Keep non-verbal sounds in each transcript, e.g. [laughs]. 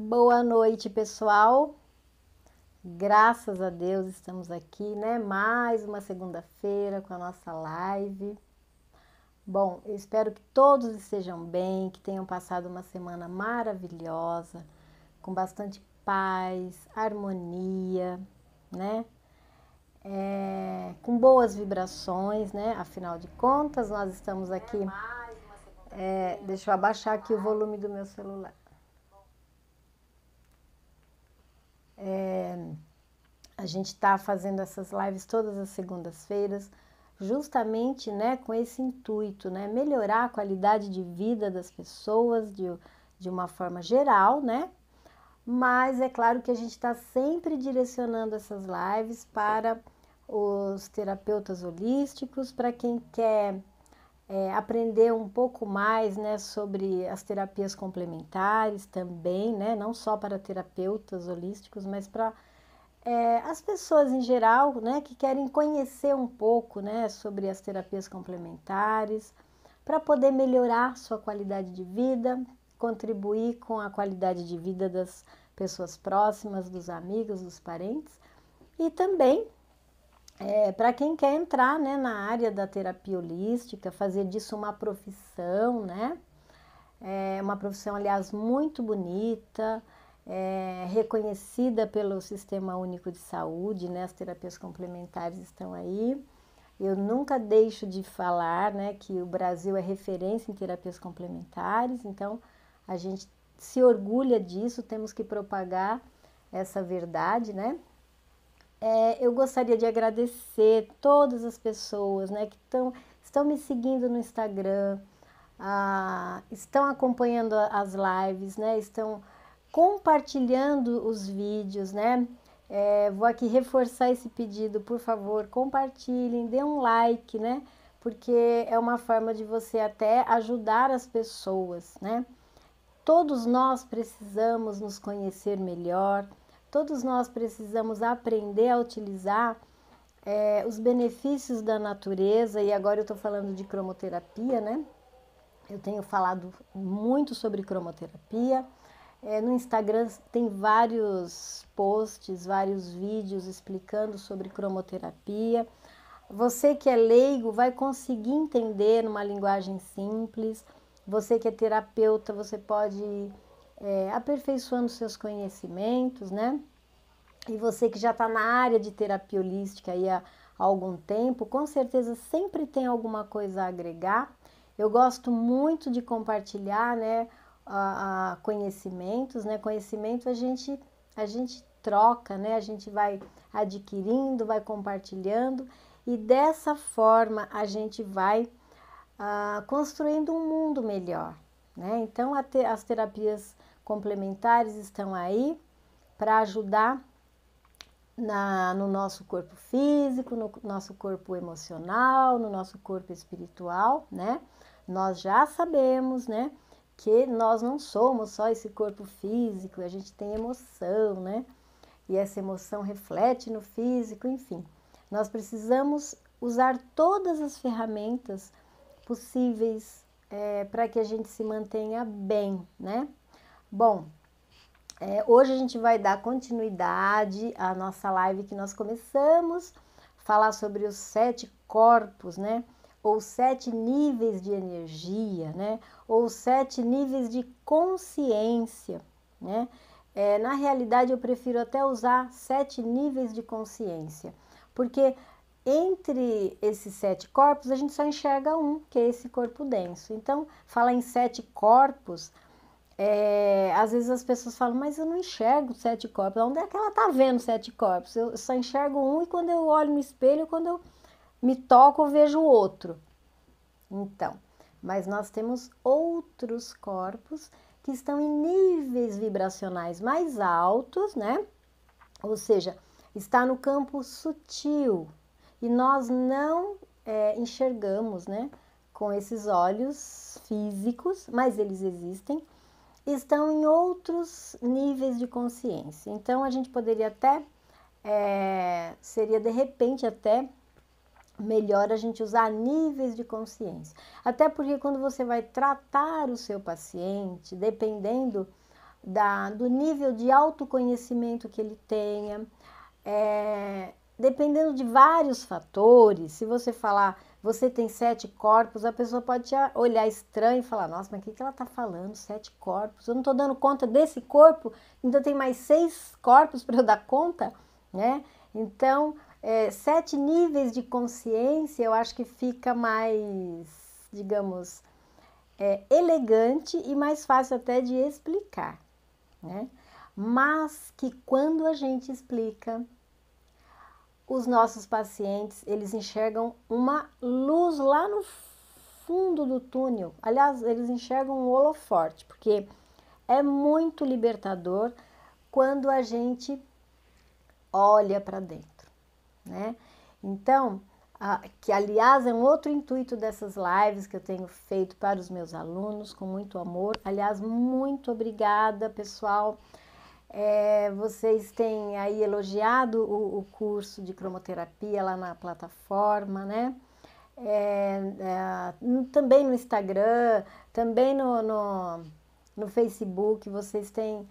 Boa noite, pessoal. Graças a Deus estamos aqui, né? Mais uma segunda-feira com a nossa live. Bom, eu espero que todos estejam bem, que tenham passado uma semana maravilhosa, com bastante paz, harmonia, né? É, com boas vibrações, né? Afinal de contas, nós estamos aqui. É, é deixa eu abaixar aqui o volume do meu celular. É, a gente está fazendo essas lives todas as segundas-feiras, justamente né, com esse intuito, né, melhorar a qualidade de vida das pessoas de, de uma forma geral, né? Mas é claro que a gente está sempre direcionando essas lives para os terapeutas holísticos, para quem quer é, aprender um pouco mais né, sobre as terapias complementares também, né, não só para terapeutas holísticos, mas para é, as pessoas em geral né, que querem conhecer um pouco né, sobre as terapias complementares, para poder melhorar sua qualidade de vida, contribuir com a qualidade de vida das pessoas próximas, dos amigos, dos parentes e também é, para quem quer entrar né, na área da terapia holística, fazer disso uma profissão, né? É uma profissão, aliás, muito bonita, é, reconhecida pelo Sistema Único de Saúde, né? As terapias complementares estão aí. Eu nunca deixo de falar né, que o Brasil é referência em terapias complementares, então a gente se orgulha disso, temos que propagar essa verdade, né? é, eu gostaria de agradecer todas as pessoas né, que tão, estão me seguindo no Instagram, a, estão acompanhando as lives, né, estão compartilhando os vídeos, né? É, vou aqui reforçar esse pedido, por favor, compartilhem, dê um like, né? Porque é uma forma de você até ajudar as pessoas, né? Todos nós precisamos nos conhecer melhor, Todos nós precisamos aprender a utilizar é, os benefícios da natureza, e agora eu estou falando de cromoterapia, né? Eu tenho falado muito sobre cromoterapia. É, no Instagram tem vários posts, vários vídeos explicando sobre cromoterapia. Você que é leigo vai conseguir entender numa linguagem simples. Você que é terapeuta, você pode é, aperfeiçoando seus conhecimentos, né? E você que já está na área de terapia holística aí há, algum tempo, com certeza sempre tem alguma coisa a agregar. Eu gosto muito de compartilhar, né, a, a conhecimentos, né? Conhecimento a gente a gente troca, né? A gente vai adquirindo, vai compartilhando e dessa forma a gente vai uh, construindo um mundo melhor, né? Então te as terapias complementares estão aí para ajudar na, no nosso corpo físico, no nosso corpo emocional, no nosso corpo espiritual, né? Nós já sabemos, né? Que nós não somos só esse corpo físico, a gente tem emoção, né? E essa emoção reflete no físico, enfim. Nós precisamos usar todas as ferramentas possíveis é, eh, para que a gente se mantenha bem, né? Bom, é, hoje a gente vai dar continuidade à nossa live que nós começamos, falar sobre os sete corpos, né? Ou sete níveis de energia, né? Ou sete níveis de consciência, né? É, na realidade, eu prefiro até usar sete níveis de consciência, porque entre esses sete corpos, a gente só enxerga um, que é esse corpo denso. Então, falar em sete corpos é, às vezes as pessoas falam, mas eu não enxergo sete corpos. Onde é que ela tá vendo sete corpos? Eu só enxergo um e quando eu olho no espelho, quando eu me toco, eu vejo outro. Então, mas nós temos outros corpos que estão em níveis vibracionais mais altos, né? Ou seja, está no campo sutil e nós não é, enxergamos, né? Com esses olhos físicos, mas eles existem estão em outros níveis de consciência. Então a gente poderia até, é, seria de repente até melhor a gente usar níveis de consciência. Até porque quando você vai tratar o seu paciente, dependendo da, do nível de autoconhecimento que ele tenha, é, dependendo de vários fatores, se você falar você tem sete corpos, a pessoa pode olhar estranho e falar: nossa, mas o que, que ela está falando? Sete corpos, eu não estou dando conta desse corpo, ainda tem mais seis corpos para eu dar conta, né? Então, é, sete níveis de consciência eu acho que fica mais, digamos, é, elegante e mais fácil até de explicar, né? Mas que quando a gente explica, os nossos pacientes, eles enxergam uma luz lá no fundo do túnel. Aliás, eles enxergam um holoforte, porque é muito libertador quando a gente olha para dentro, né? Então, a, que aliás é um outro intuito dessas lives que eu tenho feito para os meus alunos com muito amor. Aliás, muito obrigada, pessoal. É, vocês têm aí elogiado o, o, curso de cromoterapia lá na plataforma, né? É, é, também no Instagram, também no, no, no Facebook, vocês têm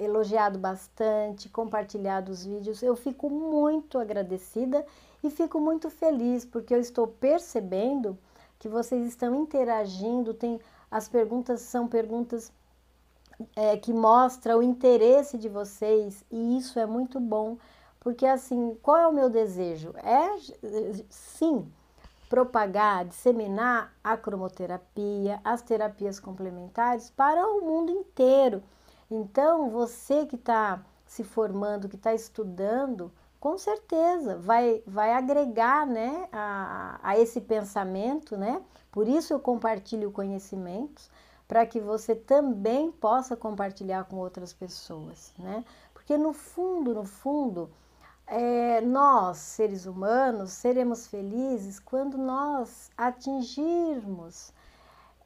elogiado bastante, compartilhado os vídeos. Eu fico muito agradecida e fico muito feliz porque eu estou percebendo que vocês estão interagindo, tem, as perguntas são perguntas é, que mostra o interesse de vocês e isso é muito bom, porque assim, qual é o meu desejo? É sim propagar, disseminar a cromoterapia, as terapias complementares para o mundo inteiro. Então, você que está se formando, que está estudando, com certeza vai, vai agregar né, a, a esse pensamento, né? Por isso eu compartilho conhecimentos para que você também possa compartilhar com outras pessoas, né? Porque no fundo, no fundo, é, nós, seres humanos, seremos felizes quando nós atingirmos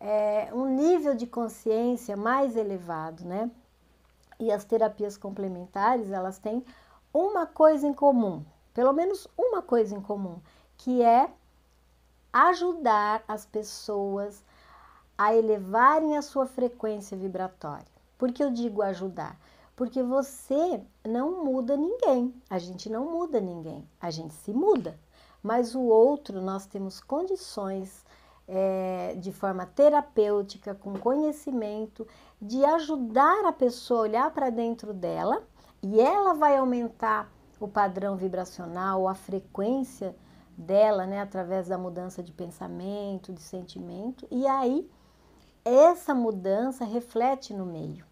é, um nível de consciência mais elevado, né? E as terapias complementares, elas têm uma coisa em comum, pelo menos uma coisa em comum, que é ajudar as pessoas a a elevarem a sua frequência vibratória. Por que eu digo ajudar? Porque você não muda ninguém, a gente não muda ninguém, a gente se muda, mas o outro nós temos condições é, de forma terapêutica, com conhecimento, de ajudar a pessoa a olhar para dentro dela e ela vai aumentar o padrão vibracional, a frequência dela, né, através da mudança de pensamento, de sentimento, e aí essa mudança reflete no meio.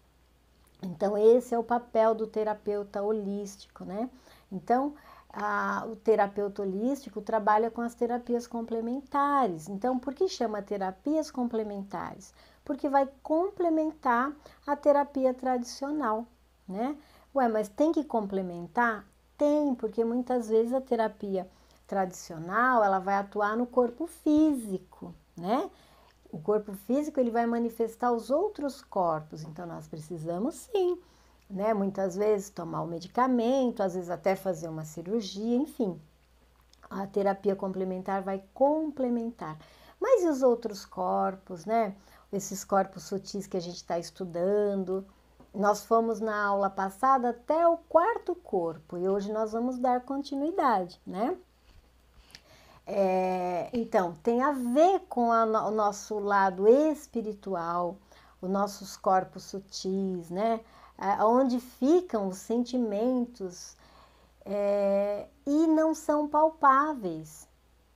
Então, esse é o papel do terapeuta holístico, né? Então, a, o terapeuta holístico trabalha com as terapias complementares. Então, por que chama terapias complementares? Porque vai complementar a terapia tradicional, né? Ué, mas tem que complementar? Tem, porque muitas vezes a terapia tradicional ela vai atuar no corpo físico, né? O corpo físico ele vai manifestar os outros corpos, então nós precisamos sim, né? Muitas vezes tomar o um medicamento, às vezes até fazer uma cirurgia, enfim. A terapia complementar vai complementar. Mas e os outros corpos, né? Esses corpos sutis que a gente está estudando. Nós fomos na aula passada até o quarto corpo e hoje nós vamos dar continuidade, né? É, então, tem a ver com a, o nosso lado espiritual, os nossos corpos sutis, né? É, onde ficam os sentimentos é, e não são palpáveis,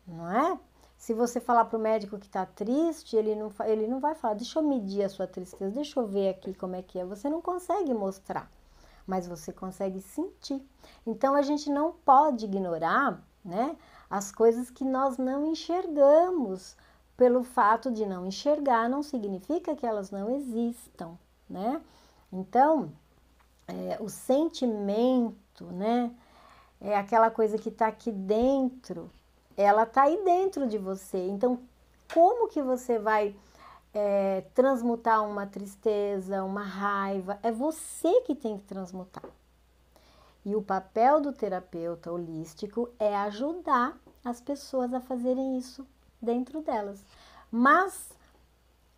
não é? Se você falar para o médico que está triste, ele não, ele não vai falar, deixa eu medir a sua tristeza, deixa eu ver aqui como é que é. Você não consegue mostrar, mas você consegue sentir. Então a gente não pode ignorar, né? As coisas que nós não enxergamos, pelo fato de não enxergar, não significa que elas não existam, né? Então, é, o sentimento, né? É aquela coisa que está aqui dentro, ela está aí dentro de você. Então, como que você vai é, transmutar uma tristeza, uma raiva? É você que tem que transmutar. E o papel do terapeuta holístico é ajudar as pessoas a fazerem isso dentro delas. Mas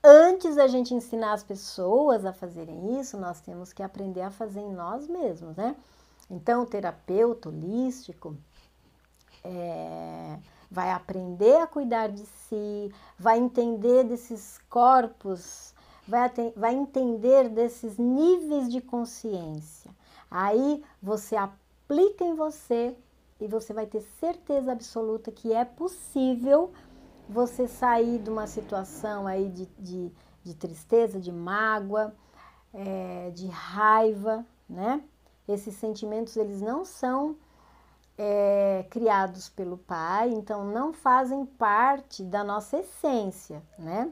antes da gente ensinar as pessoas a fazerem isso, nós temos que aprender a fazer em nós mesmos, né? Então, o terapeuta holístico é, vai aprender a cuidar de si, vai entender desses corpos, vai, vai entender desses níveis de consciência Aí você aplica em você e você vai ter certeza absoluta que é possível você sair de uma situação aí de, de, de tristeza, de mágoa, é, de raiva, né? Esses sentimentos, eles não são é, criados pelo pai, então não fazem parte da nossa essência, né?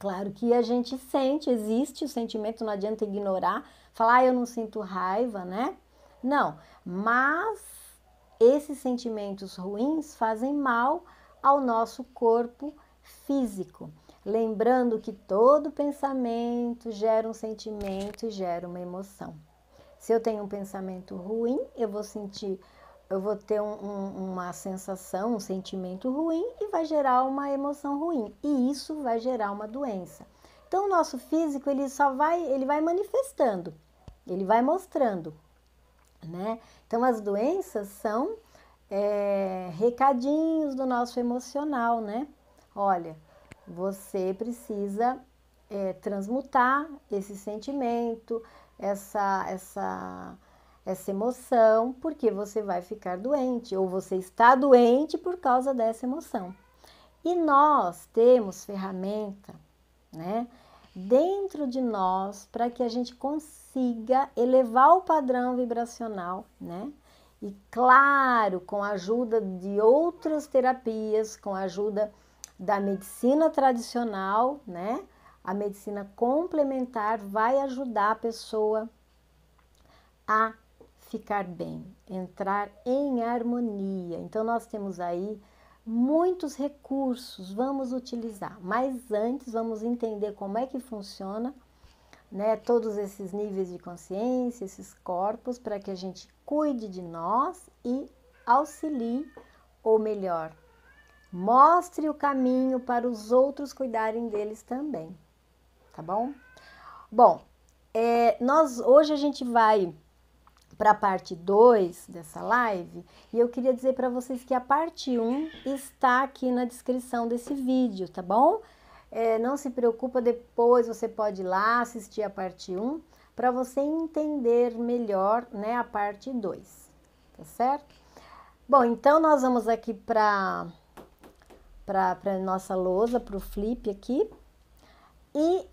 Claro que a gente sente, existe o sentimento, não adianta ignorar, falar ah, eu não sinto raiva, né? Não, mas esses sentimentos ruins fazem mal ao nosso corpo físico. Lembrando que todo pensamento gera um sentimento e gera uma emoção. Se eu tenho um pensamento ruim, eu vou sentir eu vou ter um, um, uma sensação, um sentimento ruim e vai gerar uma emoção ruim. E isso vai gerar uma doença. Então, o nosso físico, ele só vai, ele vai manifestando, ele vai mostrando, né? Então, as doenças são é, recadinhos do nosso emocional, né? Olha, você precisa é, transmutar esse sentimento, essa, essa essa emoção porque você vai ficar doente ou você está doente por causa dessa emoção. E nós temos ferramenta, né, dentro de nós para que a gente consiga elevar o padrão vibracional, né? E claro, com a ajuda de outras terapias, com a ajuda da medicina tradicional, né? A medicina complementar vai ajudar a pessoa a ficar bem, entrar em harmonia. Então, nós temos aí muitos recursos, vamos utilizar, mas antes vamos entender como é que funciona. Né, todos esses níveis de consciência, esses corpos, para que a gente cuide de nós e auxilie, ou melhor, mostre o caminho para os outros cuidarem deles também, tá bom? Bom, é, nós hoje a gente vai para a parte 2 dessa live, e eu queria dizer para vocês que a parte 1 um está aqui na descrição desse vídeo, tá bom? É, não se preocupa, depois você pode ir lá assistir a parte 1 um, para você entender melhor né, a parte 2, tá certo? Bom, então nós vamos aqui para para nossa lousa, para o flip aqui. E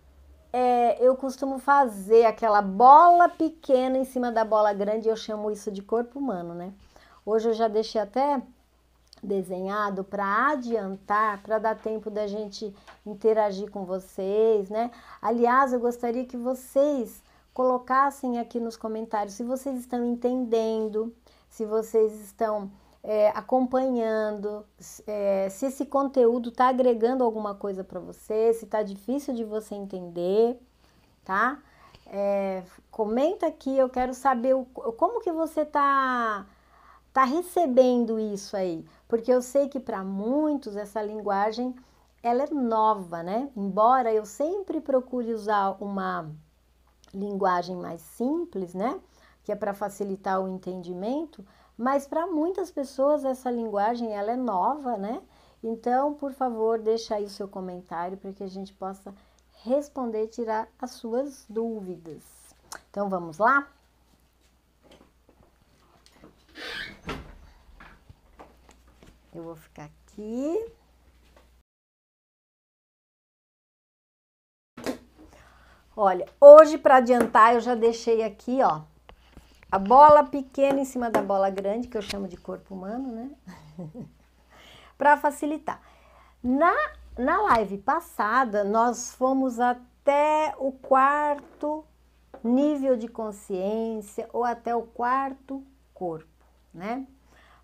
é, eu costumo fazer aquela bola pequena em cima da bola grande, eu chamo isso de corpo humano, né? Hoje eu já deixei até desenhado para adiantar, para dar tempo da gente interagir com vocês, né? Aliás, eu gostaria que vocês colocassem aqui nos comentários se vocês estão entendendo, se vocês estão é, acompanhando, é, se esse conteúdo está agregando alguma coisa para você, se está difícil de você entender, tá? É, comenta aqui, eu quero saber o, como que você está tá recebendo isso aí, porque eu sei que para muitos essa linguagem ela é nova, né? Embora eu sempre procure usar uma linguagem mais simples, né? Que é para facilitar o entendimento, mas para muitas pessoas essa linguagem ela é nova, né? Então, por favor, deixa aí o seu comentário para que a gente possa responder e tirar as suas dúvidas. Então, vamos lá? Eu vou ficar aqui. Olha, hoje para adiantar eu já deixei aqui, ó, a bola pequena em cima da bola grande, que eu chamo de corpo humano, né? [laughs] para facilitar. Na, na live passada, nós fomos até o quarto nível de consciência ou até o quarto corpo, né?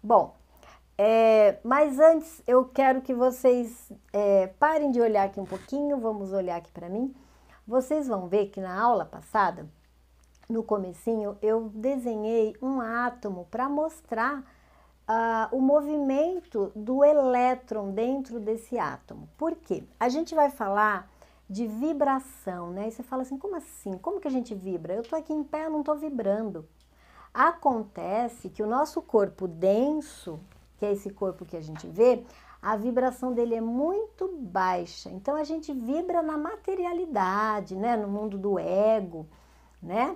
Bom, é, mas antes eu quero que vocês é, parem de olhar aqui um pouquinho, vamos olhar aqui para mim. Vocês vão ver que na aula passada no comecinho, eu desenhei um átomo para mostrar uh, o movimento do elétron dentro desse átomo. Por quê? A gente vai falar de vibração, né? E você fala assim, como assim? Como que a gente vibra? Eu estou aqui em pé, eu não estou vibrando. Acontece que o nosso corpo denso, que é esse corpo que a gente vê, a vibração dele é muito baixa. Então a gente vibra na materialidade, né, no mundo do ego, né?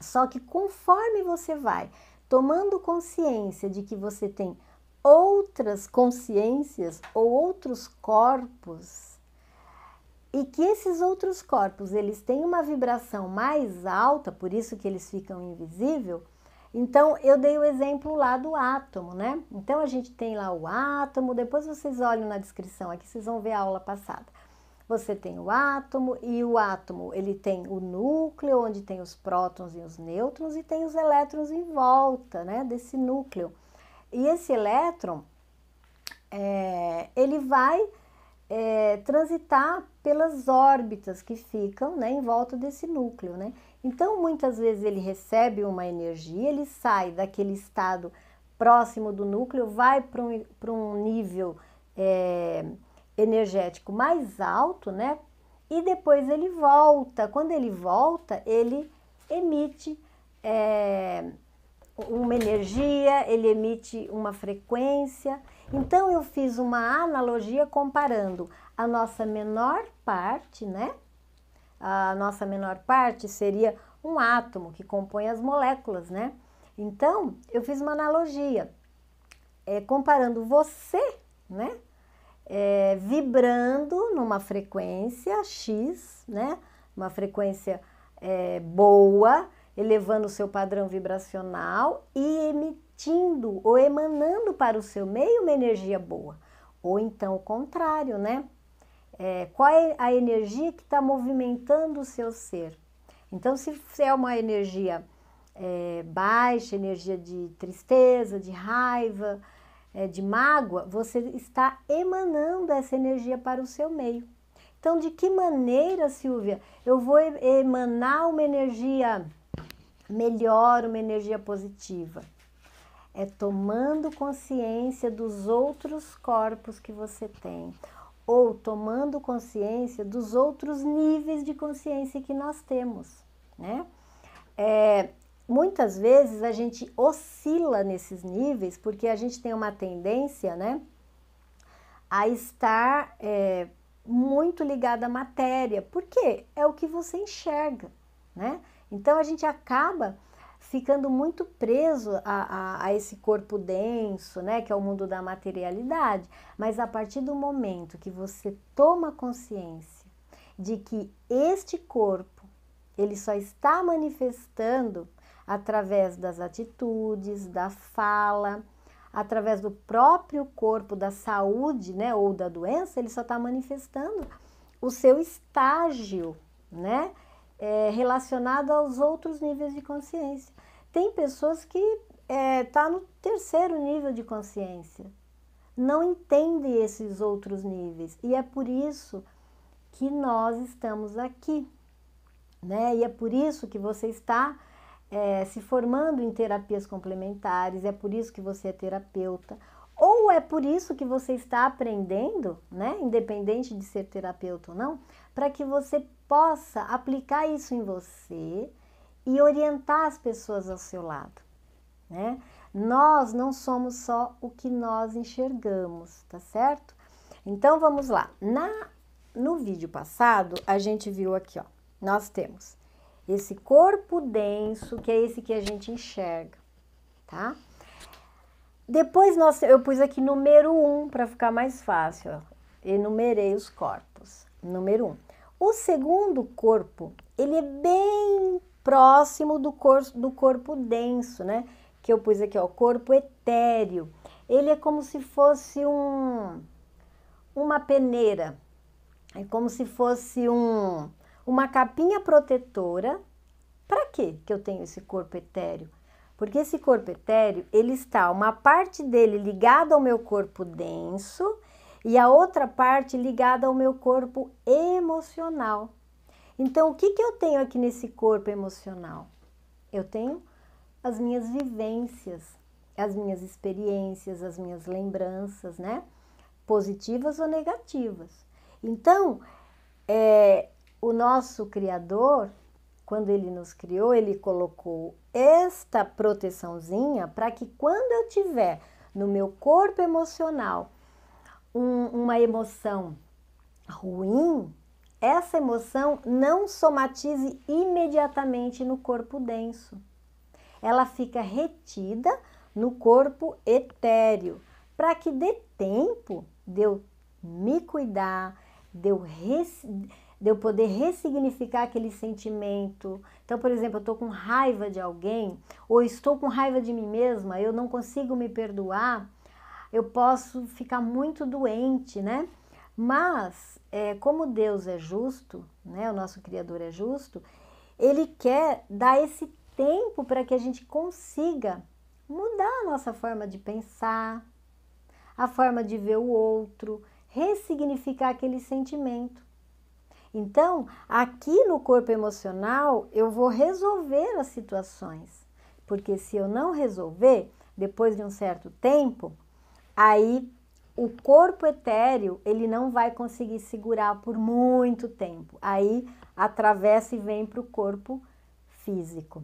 Só que conforme você vai tomando consciência de que você tem outras consciências ou outros corpos e que esses outros corpos eles têm uma vibração mais alta, por isso que eles ficam invisível. Então eu dei o exemplo lá do átomo, né? Então a gente tem lá o átomo, depois vocês olham na descrição aqui, vocês vão ver a aula passada. Você tem o átomo e o átomo, ele tem o núcleo onde tem os prótons e os nêutrons e tem os elétrons em volta, né, desse núcleo. E esse elétron, é, ele vai é, transitar pelas órbitas que ficam né, em volta desse núcleo. Né? Então, muitas vezes ele recebe uma energia, ele sai daquele estado próximo do núcleo, vai para um, um nível é, energético mais alto, né? E depois ele volta. Quando ele volta, ele emite é, uma energia, ele emite uma frequência. Então eu fiz uma analogia comparando a nossa menor parte, né? A nossa menor parte seria um átomo que compõe as moléculas, né? Então eu fiz uma analogia é, comparando você, né? é, vibrando numa frequência X, né? Uma frequência é, boa, elevando o seu padrão vibracional e emitindo ou emanando para o seu meio uma energia boa. Ou então o contrário, né? É, qual é a energia que está movimentando o seu ser? Então, se é uma energia é, baixa, energia de tristeza, de raiva, é, de mágoa, você está emanando essa energia para o seu meio. Então, de que maneira, Silvia, eu vou emanar uma energia melhor, uma energia positiva? É tomando consciência dos outros corpos que você tem, ou tomando consciência dos outros níveis de consciência que nós temos, né? É, muitas vezes a gente oscila nesses níveis porque a gente tem uma tendência, né, a estar é, muito ligada à matéria, porque é o que você enxerga, né? Então a gente acaba ficando muito preso a, a, a, esse corpo denso, né, que é o mundo da materialidade. Mas a partir do momento que você toma consciência de que este corpo ele só está manifestando através das atitudes, da fala, através do próprio corpo, da saúde, né, ou da doença, ele só está manifestando o seu estágio, né, é, relacionado aos outros níveis de consciência. Tem pessoas que está é, tá no terceiro nível de consciência, não entendem esses outros níveis e é por isso que nós estamos aqui, né? E é por isso que você está é, se formando em terapias complementares, é por isso que você é terapeuta, ou é por isso que você está aprendendo, né, independente de ser terapeuta ou não, para que você possa aplicar isso em você e orientar as pessoas ao seu lado, né? Nós não somos só o que nós enxergamos, tá certo? Então vamos lá. Na no vídeo passado a gente viu aqui, ó. Nós temos esse corpo denso, que é esse que a gente enxerga, tá? Depois nós, eu pus aqui número um, para ficar mais fácil. Ó. Enumerei os corpos. Número Um. O segundo corpo, ele é bem próximo do, cor, do corpo denso, né? Que eu pus aqui, ó, corpo etéreo. Ele é como se fosse um uma peneira. É como se fosse um uma capinha protetora. Para que eu tenho esse corpo etéreo? Porque esse corpo etéreo, ele está uma parte dele ligada ao meu corpo denso e a outra parte ligada ao meu corpo emocional. Então, o que, que eu tenho aqui nesse corpo emocional? Eu tenho as minhas vivências, as minhas experiências, as minhas lembranças, né? Positivas ou negativas. Então, é, o nosso Criador, quando ele nos criou, ele colocou esta proteçãozinha para que quando eu tiver no meu corpo emocional um, uma emoção ruim, essa emoção não somatize imediatamente no corpo denso. Ela fica retida no corpo etéreo, para que dê tempo de eu me cuidar, de eu de eu poder ressignificar aquele sentimento. Então, por exemplo, eu estou com raiva de alguém, ou estou com raiva de mim mesma, eu não consigo me perdoar, eu posso ficar muito doente, né? Mas, é, como Deus é justo, né, o nosso Criador é justo, Ele quer dar esse tempo para que a gente consiga mudar a nossa forma de pensar, a forma de ver o outro, ressignificar aquele sentimento. Então, aqui no corpo emocional, eu vou resolver as situações, porque se eu não resolver, depois de um certo tempo, aí o corpo etéreo, ele não vai conseguir segurar por muito tempo. Aí atravessa e vem para o corpo físico.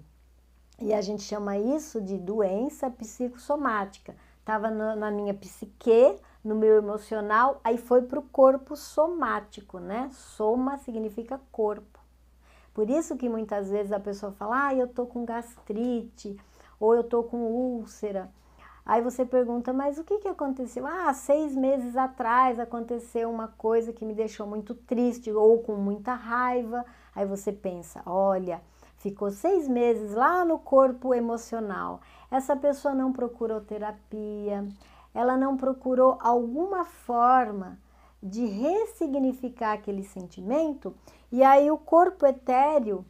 E a gente chama isso de doença psicossomática. Estava na minha psique, no meu emocional, aí foi para o corpo somático, né? Soma significa corpo. Por isso que muitas vezes a pessoa fala, ah, eu tô com gastrite, ou eu tô com úlcera. Aí você pergunta, mas o que, que aconteceu? Ah, seis meses atrás aconteceu uma coisa que me deixou muito triste ou com muita raiva. Aí você pensa, olha, ficou seis meses lá no corpo emocional. Essa pessoa não procurou terapia, ela não procurou alguma forma de ressignificar aquele sentimento, e aí o corpo etéreo,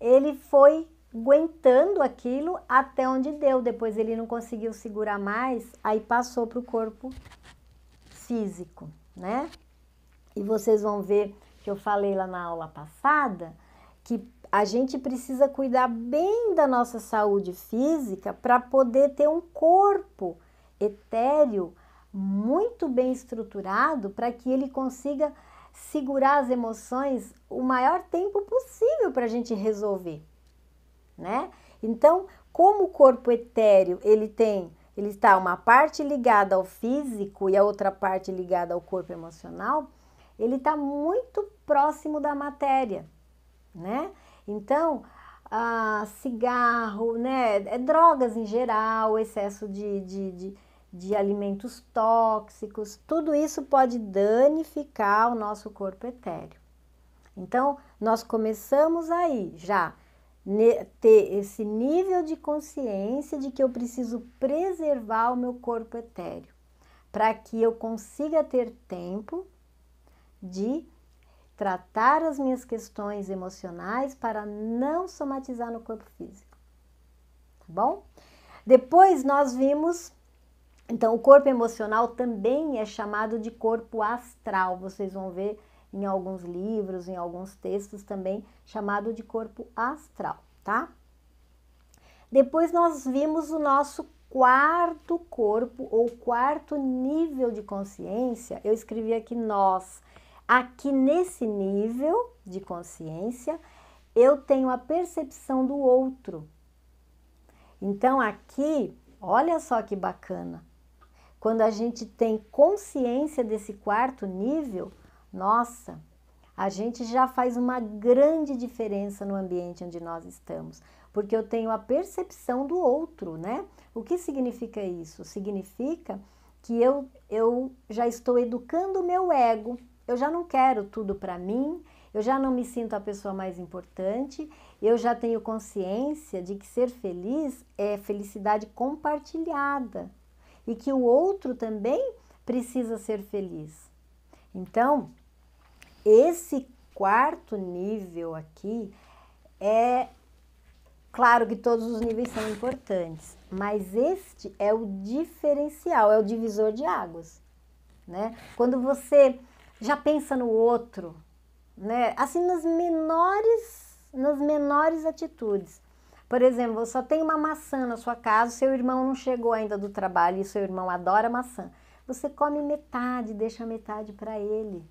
ele foi aguentando aquilo até onde deu, depois ele não conseguiu segurar mais, aí passou para o corpo físico, né? E vocês vão ver que eu falei lá na aula passada que a gente precisa cuidar bem da nossa saúde física para poder ter um corpo etéreo, muito bem estruturado para que ele consiga segurar as emoções o maior tempo possível para a gente resolver, né? Então, como o corpo etéreo ele tem, ele está uma parte ligada ao físico e a outra parte ligada ao corpo emocional, ele está muito próximo da matéria, né? Então, ah, cigarro, né? É, drogas em geral, excesso de, de, de de alimentos tóxicos, tudo isso pode danificar o nosso corpo etéreo. Então, nós começamos aí já né, ter esse nível de consciência de que eu preciso preservar o meu corpo etéreo, para que eu consiga ter tempo de tratar as minhas questões emocionais para não somatizar no corpo físico. Tá bom? Depois nós vimos então, o corpo emocional também é chamado de corpo astral. Vocês vão ver em alguns livros, em alguns textos também, chamado de corpo astral, tá? Depois nós vimos o nosso quarto corpo ou quarto nível de consciência. Eu escrevi aqui nós. Aqui nesse nível de consciência, eu tenho a percepção do outro. Então aqui, olha só que bacana. Quando a gente tem consciência desse quarto nível, nossa, a gente já faz uma grande diferença no ambiente onde nós estamos, porque eu tenho a percepção do outro, né? O que significa isso? Significa que eu, eu já estou educando o meu ego, eu já não quero tudo para mim, eu já não me sinto a pessoa mais importante, eu já tenho consciência de que ser feliz é felicidade compartilhada, e que o outro também precisa ser feliz. Então, esse quarto nível aqui é claro que todos os níveis são importantes, mas este é o diferencial, é o divisor de águas, né? Quando você já pensa no outro, né? Assim nas menores nas menores atitudes. Por exemplo, só tem uma maçã na sua casa, seu irmão não chegou ainda do trabalho e seu irmão adora maçã. Você come metade, deixa metade para ele.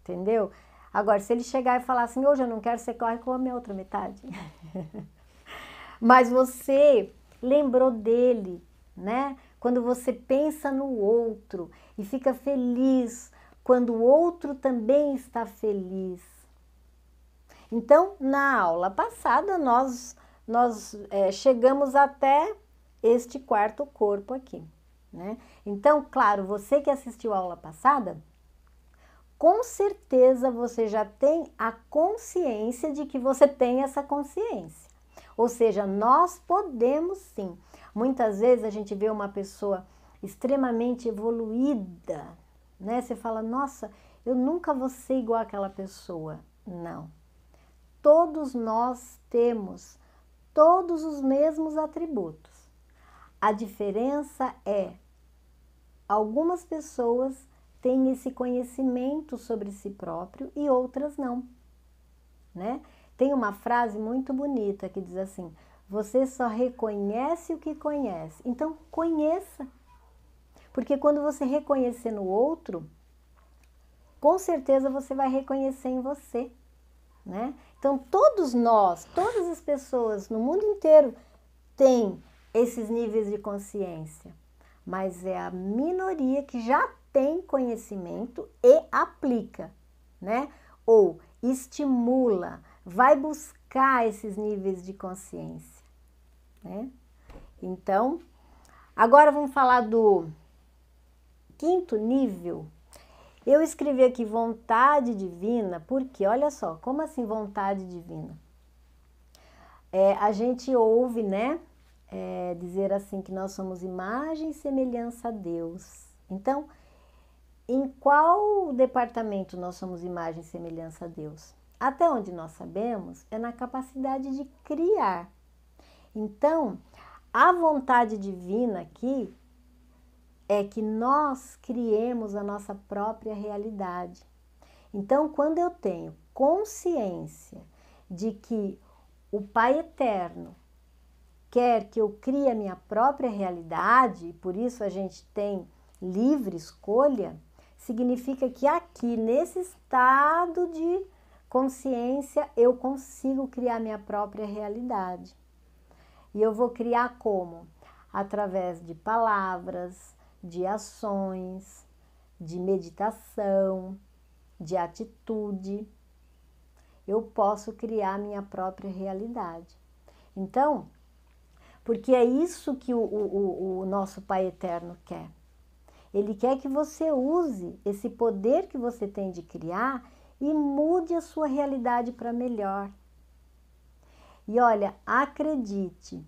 Entendeu? Agora, se ele chegar e falar assim, hoje eu não quero, você corre e come a outra metade. [laughs] Mas você lembrou dele, né? Quando você pensa no outro e fica feliz quando o outro também está feliz. Então, na aula passada, nós nós é, chegamos até este quarto corpo aqui. Né? Então, claro, você que assistiu a aula passada, com certeza você já tem a consciência de que você tem essa consciência. Ou seja, nós podemos sim. Muitas vezes a gente vê uma pessoa extremamente evoluída, né? Você fala, nossa, eu nunca vou ser igual àquela pessoa. Não. Todos nós temos todos os mesmos atributos. A diferença é: algumas pessoas têm esse conhecimento sobre si próprio e outras não. Né? Tem uma frase muito bonita que diz assim: você só reconhece o que conhece. Então, conheça. Porque quando você reconhecer no outro, com certeza você vai reconhecer em você né? Então, todos nós, todas as pessoas no mundo inteiro têm esses níveis de consciência, mas é a minoria que já tem conhecimento e aplica, né? Ou estimula, vai buscar esses níveis de consciência, né? Então, agora vamos falar do quinto nível eu escrevi aqui vontade divina, porque olha só, como assim vontade divina? É, a gente ouve, né, é, dizer assim que nós somos imagem e semelhança a Deus. Então, em qual departamento nós somos imagem e semelhança a Deus? Até onde nós sabemos, é na capacidade de criar. Então, a vontade divina aqui é que nós criemos a nossa própria realidade. Então, quando eu tenho consciência de que o Pai Eterno quer que eu crie a minha própria realidade, e por isso a gente tem livre escolha, significa que aqui, nesse estado de consciência, eu consigo criar minha própria realidade. E eu vou criar como? Através de palavras, de ações, de meditação, de atitude. Eu posso criar minha própria realidade. Então, porque é isso que o, o, o nosso Pai Eterno quer. Ele quer que você use esse poder que você tem de criar e mude a sua realidade para melhor. E olha, acredite,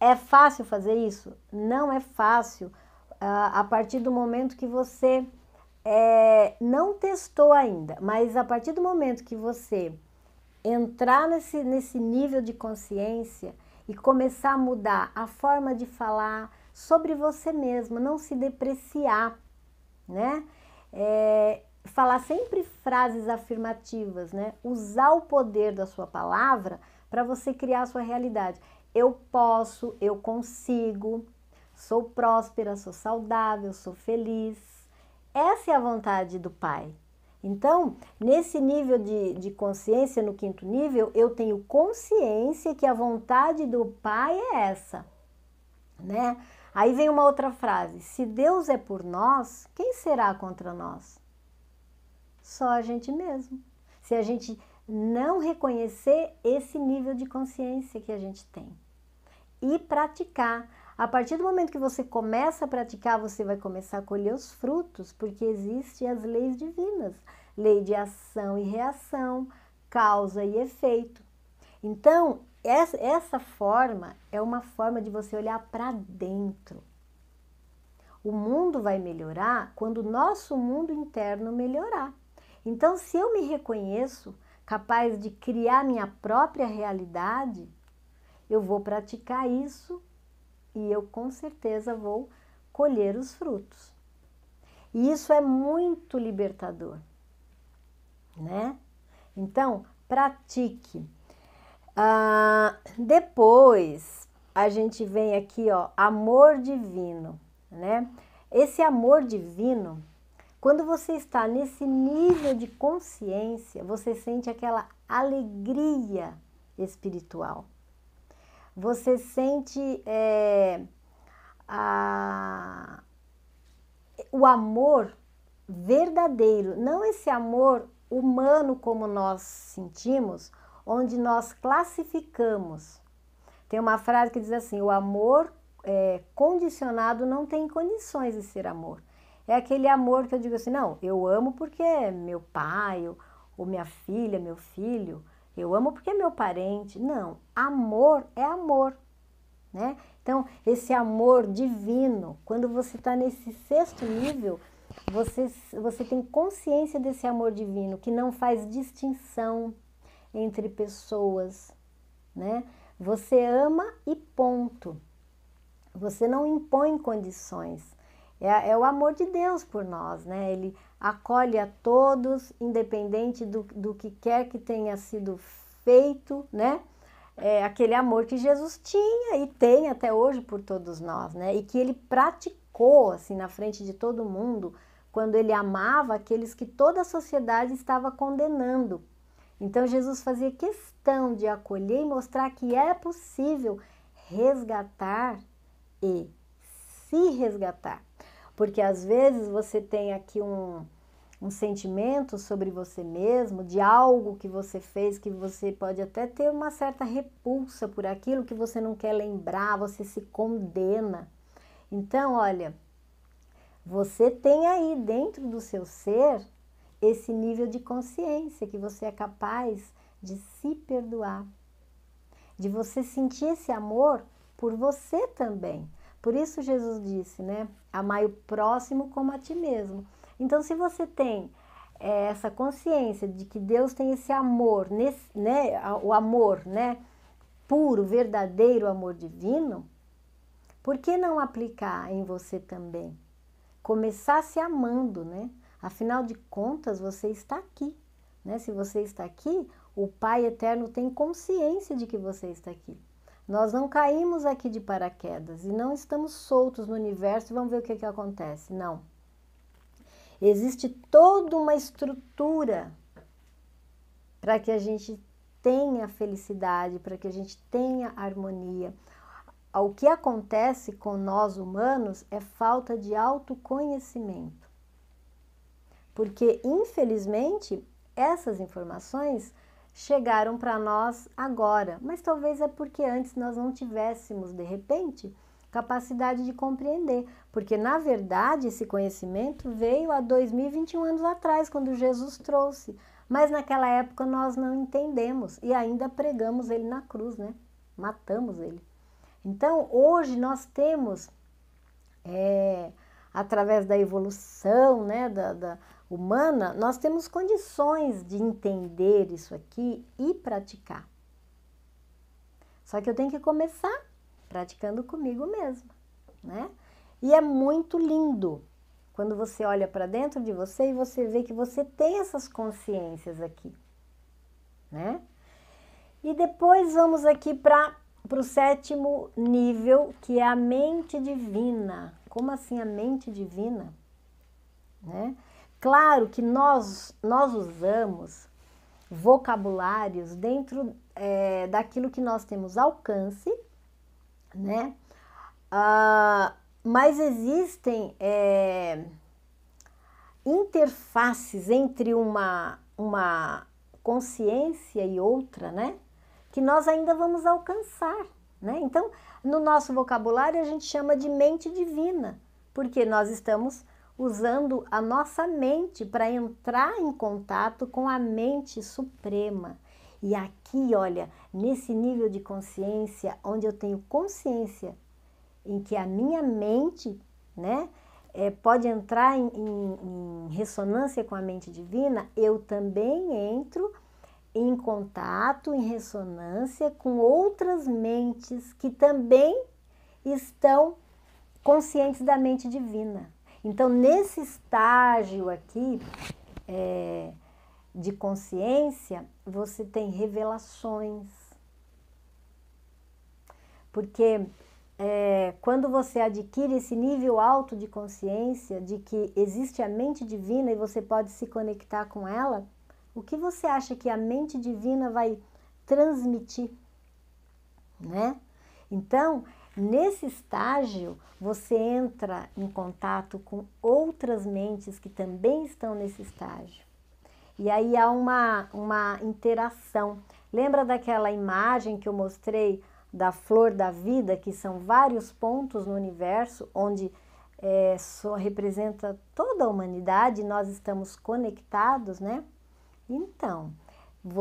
é fácil fazer isso? Não é fácil, ah, a partir do momento que você é, não testou ainda, mas a partir do momento que você entrar nesse, nesse nível de consciência e começar a mudar a forma de falar sobre você mesmo, não se depreciar, né? É, falar sempre frases afirmativas, né? Usar o poder da sua palavra para você criar a sua realidade. Eu posso, eu consigo, sou próspera, sou saudável, sou feliz. Essa é a vontade do Pai. Então, nesse nível de, de consciência, no quinto nível, eu tenho consciência que a vontade do Pai é essa, né? Aí vem uma outra frase: se Deus é por nós, quem será contra nós? Só a gente mesmo. Se a gente não reconhecer esse nível de consciência que a gente tem e praticar. A partir do momento que você começa a praticar, você vai começar a colher os frutos, porque existem as leis divinas, lei de ação e reação, causa e efeito. Então, essa forma é uma forma de você olhar para dentro. O mundo vai melhorar quando o nosso mundo interno melhorar. Então, se eu me reconheço capaz de criar minha própria realidade, eu vou praticar isso e eu com certeza vou colher os frutos. E isso é muito libertador, né? Então, pratique. Ah, depois, a gente vem aqui, ó, amor divino, né? Esse amor divino, quando você está nesse nível de consciência, você sente aquela alegria espiritual você sente é, a, o amor verdadeiro, não esse amor humano como nós sentimos, onde nós classificamos. Tem uma frase que diz assim: o amor é, condicionado não tem condições de ser amor. É aquele amor que eu digo assim: não, eu amo porque é meu pai, ou, ou minha filha, meu filho, eu amo porque é meu parente. Não, amor é amor, né? Então, esse amor divino, quando você está nesse sexto nível, você, você tem consciência desse amor divino que não faz distinção entre pessoas, né? Você ama e ponto. Você não impõe condições. É, é o amor de Deus por nós, né? Ele acolhe a todos, independente do, do que quer que tenha sido feito, né? É aquele amor que Jesus tinha e tem até hoje por todos nós, né? E que ele praticou, assim, na frente de todo mundo, quando ele amava aqueles que toda a sociedade estava condenando. Então Jesus fazia questão de acolher e mostrar que é possível resgatar e se resgatar porque às vezes você tem aqui um, um sentimento sobre você mesmo, de algo que você fez, que você pode até ter uma certa repulsa por aquilo que você não quer lembrar, você se condena. Então, olha, você tem aí dentro do seu ser esse nível de consciência que você é capaz de se perdoar, de você sentir esse amor por você também. Por isso Jesus disse, né? Amai o próximo como a ti mesmo. Então, se você tem é, essa consciência de que Deus tem esse amor, nesse, né? O amor, né? Puro, verdadeiro amor divino, por que não aplicar em você também? Começar se amando, né? Afinal de contas, você está aqui. Né? Se você está aqui, o Pai Eterno tem consciência de que você está aqui. Nós não caímos aqui de paraquedas e não estamos soltos no universo e vamos ver o que, que acontece. Não. Existe toda uma estrutura para que a gente tenha felicidade, para que a gente tenha harmonia. O que acontece com nós humanos é falta de autoconhecimento. Porque, infelizmente, essas informações chegaram para nós agora, mas talvez é porque antes nós não tivéssemos, de repente, capacidade de compreender, porque na verdade esse conhecimento veio há 2021 anos atrás, quando Jesus trouxe, mas naquela época nós não entendemos e ainda pregamos ele na cruz, né? Matamos ele. Então hoje nós temos, é, através da evolução, né, da, da humana, nós temos condições de entender isso aqui e praticar. Só que eu tenho que começar praticando comigo mesma, né? E é muito lindo quando você olha para dentro de você e você vê que você tem essas consciências aqui, né? E depois vamos aqui para o sétimo nível, que é a mente divina. Como assim a mente divina? Né? Claro que nós, nós usamos vocabulários dentro é, daquilo que nós temos alcance, né? Ah, mas existem é, interfaces entre uma, uma consciência e outra, né? Que nós ainda vamos alcançar, né? Então, no nosso vocabulário, a gente chama de mente divina, porque nós estamos usando a nossa mente para entrar em contato com a mente suprema. E aqui, olha, nesse nível de consciência, onde eu tenho consciência em que a minha mente, né, é, pode entrar em, em, em ressonância com a mente divina, eu também entro em contato, em ressonância com outras mentes que também estão conscientes da mente divina. Então, nesse estágio aqui é, de consciência, você tem revelações. Porque é, quando você adquire esse nível alto de consciência de que existe a mente divina e você pode se conectar com ela, o que você acha que a mente divina vai transmitir, né? Então, Nesse estágio, você entra em contato com outras mentes que também estão nesse estágio. E aí há uma, uma interação. Lembra daquela imagem que eu mostrei da flor da vida, que são vários pontos no universo onde é, só representa toda a humanidade, nós estamos conectados, né? Então,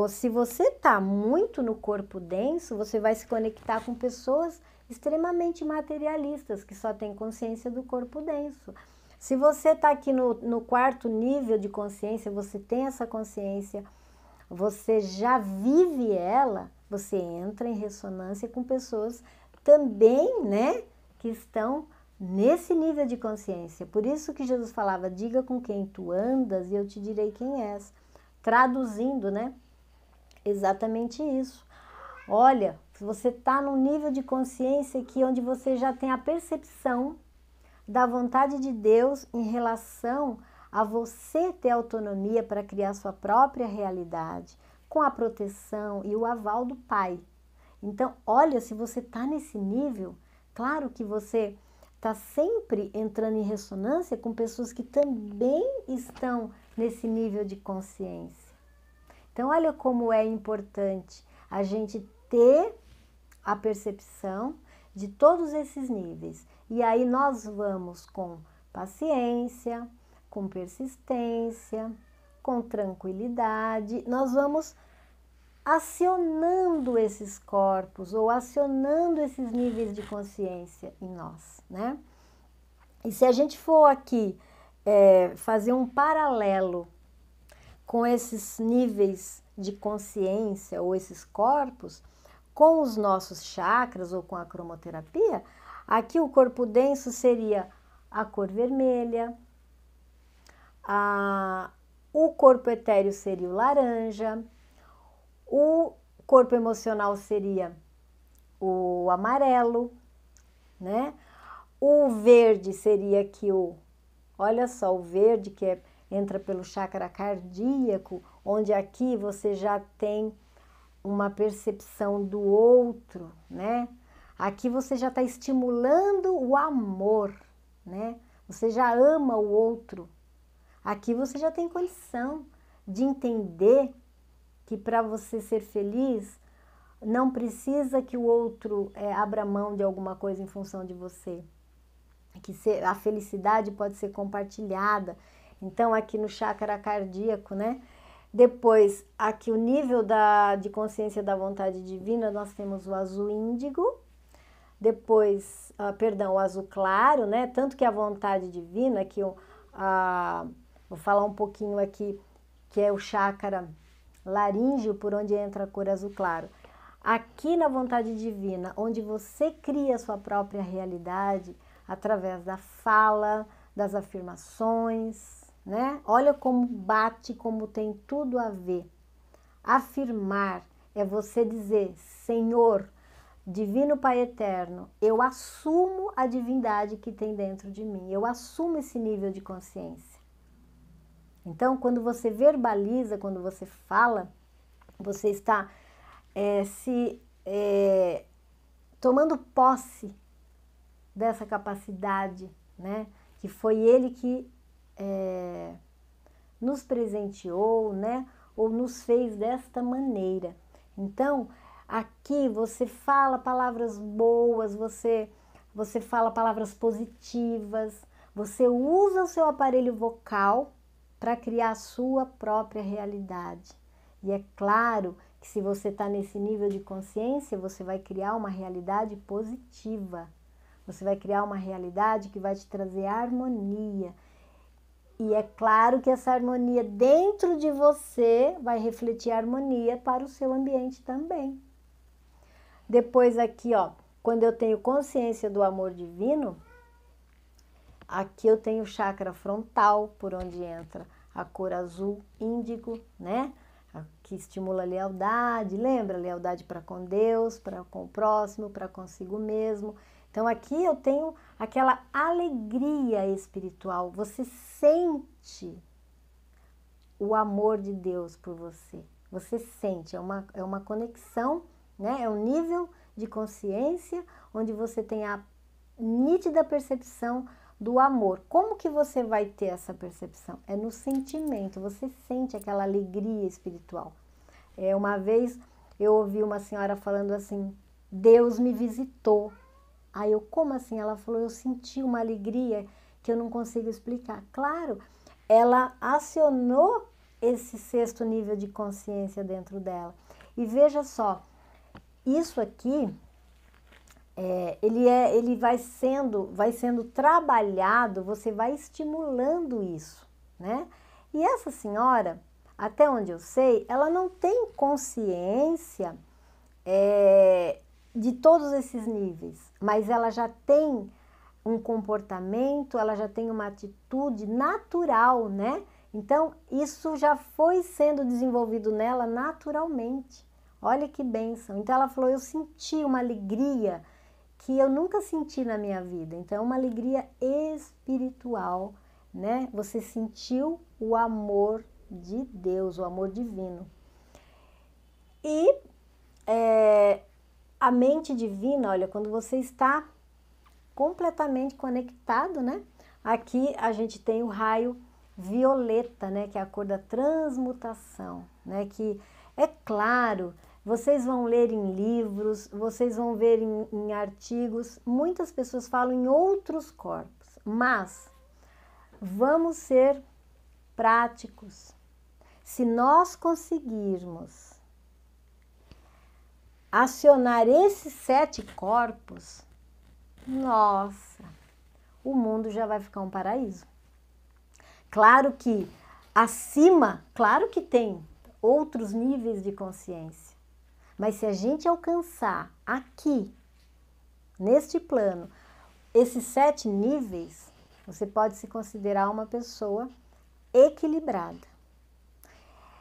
se você está muito no corpo denso, você vai se conectar com pessoas extremamente materialistas, que só têm consciência do corpo denso. Se você está aqui no, no quarto nível de consciência, você tem essa consciência, você já vive ela, você entra em ressonância com pessoas também, né, que estão nesse nível de consciência. Por isso que Jesus falava: "Diga com quem tu andas e eu te direi quem és". Traduzindo, né? Exatamente isso. Olha, se você está num nível de consciência que onde você já tem a percepção da vontade de Deus em relação a você ter autonomia para criar sua própria realidade, com a proteção e o aval do Pai. Então, olha, se você está nesse nível, claro que você está sempre entrando em ressonância com pessoas que também estão nesse nível de consciência. Então, olha como é importante a gente ter a percepção de todos esses níveis. E aí nós vamos com paciência, com persistência, com tranquilidade, nós vamos acionando esses corpos ou acionando esses níveis de consciência em nós, né? E se a gente for aqui é, fazer um paralelo com esses níveis de consciência ou esses corpos, com os nossos chakras ou com a cromoterapia, aqui o corpo denso seria a cor vermelha, a, o corpo etéreo seria o laranja, o corpo emocional seria o amarelo, né? O verde seria aqui o, olha só, o verde que é, entra pelo chakra cardíaco, onde aqui você já tem uma percepção do outro, né? Aqui você já está estimulando o amor, né? Você já ama o outro. Aqui você já tem condição de entender que para você ser feliz não precisa que o outro é, abra mão de alguma coisa em função de você. Que a felicidade pode ser compartilhada. Então, aqui no chácara cardíaco, né? Depois, aqui o nível da, de consciência da vontade divina, nós temos o azul índigo, depois, ah, perdão, o azul claro, né? Tanto que a vontade divina, que eu, ah, vou falar um pouquinho aqui, que é o chácara laríngeo, por onde entra a cor azul claro. Aqui na vontade divina, onde você cria a sua própria realidade através da fala, das afirmações, né? Olha como bate, como tem tudo a ver. Afirmar é você dizer: Senhor, Divino Pai Eterno, eu assumo a divindade que tem dentro de mim, eu assumo esse nível de consciência. Então, quando você verbaliza, quando você fala, você está é, se é, tomando posse dessa capacidade, né? Que foi ele que é, nos presenteou, né? Ou nos fez desta maneira. Então, aqui você fala palavras boas, você você fala palavras positivas, você usa o seu aparelho vocal para criar a sua própria realidade. E é claro que se você está nesse nível de consciência, você vai criar uma realidade positiva. Você vai criar uma realidade que vai te trazer harmonia, e é claro que essa harmonia dentro de você vai refletir a harmonia para o seu ambiente também. Depois aqui, ó, quando eu tenho consciência do amor divino, aqui eu tenho o chakra frontal, por onde entra a cor azul índigo, né? Que estimula a lealdade, lembra? Lealdade para com Deus, para com o próximo, para consigo mesmo. Então aqui eu tenho aquela alegria espiritual. Você sente o amor de Deus por você. Você sente, é uma, é uma conexão, né? é um nível de consciência onde você tem a nítida percepção do amor. Como que você vai ter essa percepção? É no sentimento, você sente aquela alegria espiritual. É, uma vez eu ouvi uma senhora falando assim: Deus me visitou. Aí eu, como assim? Ela falou, eu senti uma alegria que eu não consigo explicar. Claro, ela acionou esse sexto nível de consciência dentro dela. E veja só, isso aqui, é, ele, é, ele vai sendo, vai sendo trabalhado, você vai estimulando isso, né? E essa senhora, até onde eu sei, ela não tem consciência é, de todos esses níveis, mas ela já tem um comportamento, ela já tem uma atitude natural, né? Então, isso já foi sendo desenvolvido nela naturalmente. Olha que benção. Então, ela falou: Eu senti uma alegria que eu nunca senti na minha vida. Então, é uma alegria espiritual, né? Você sentiu o amor de Deus, o amor divino. E é, a mente divina, olha, quando você está completamente conectado, né? Aqui a gente tem o raio violeta, né, que é a cor da transmutação, né, que é claro, vocês vão ler em livros, vocês vão ver em, em artigos, muitas pessoas falam em outros corpos, mas vamos ser práticos. Se nós conseguirmos acionar esses sete corpos, nossa, o mundo já vai ficar um paraíso. Claro que acima, claro que tem outros níveis de consciência. Mas se a gente alcançar aqui, neste plano, esses sete níveis, você pode se considerar uma pessoa equilibrada.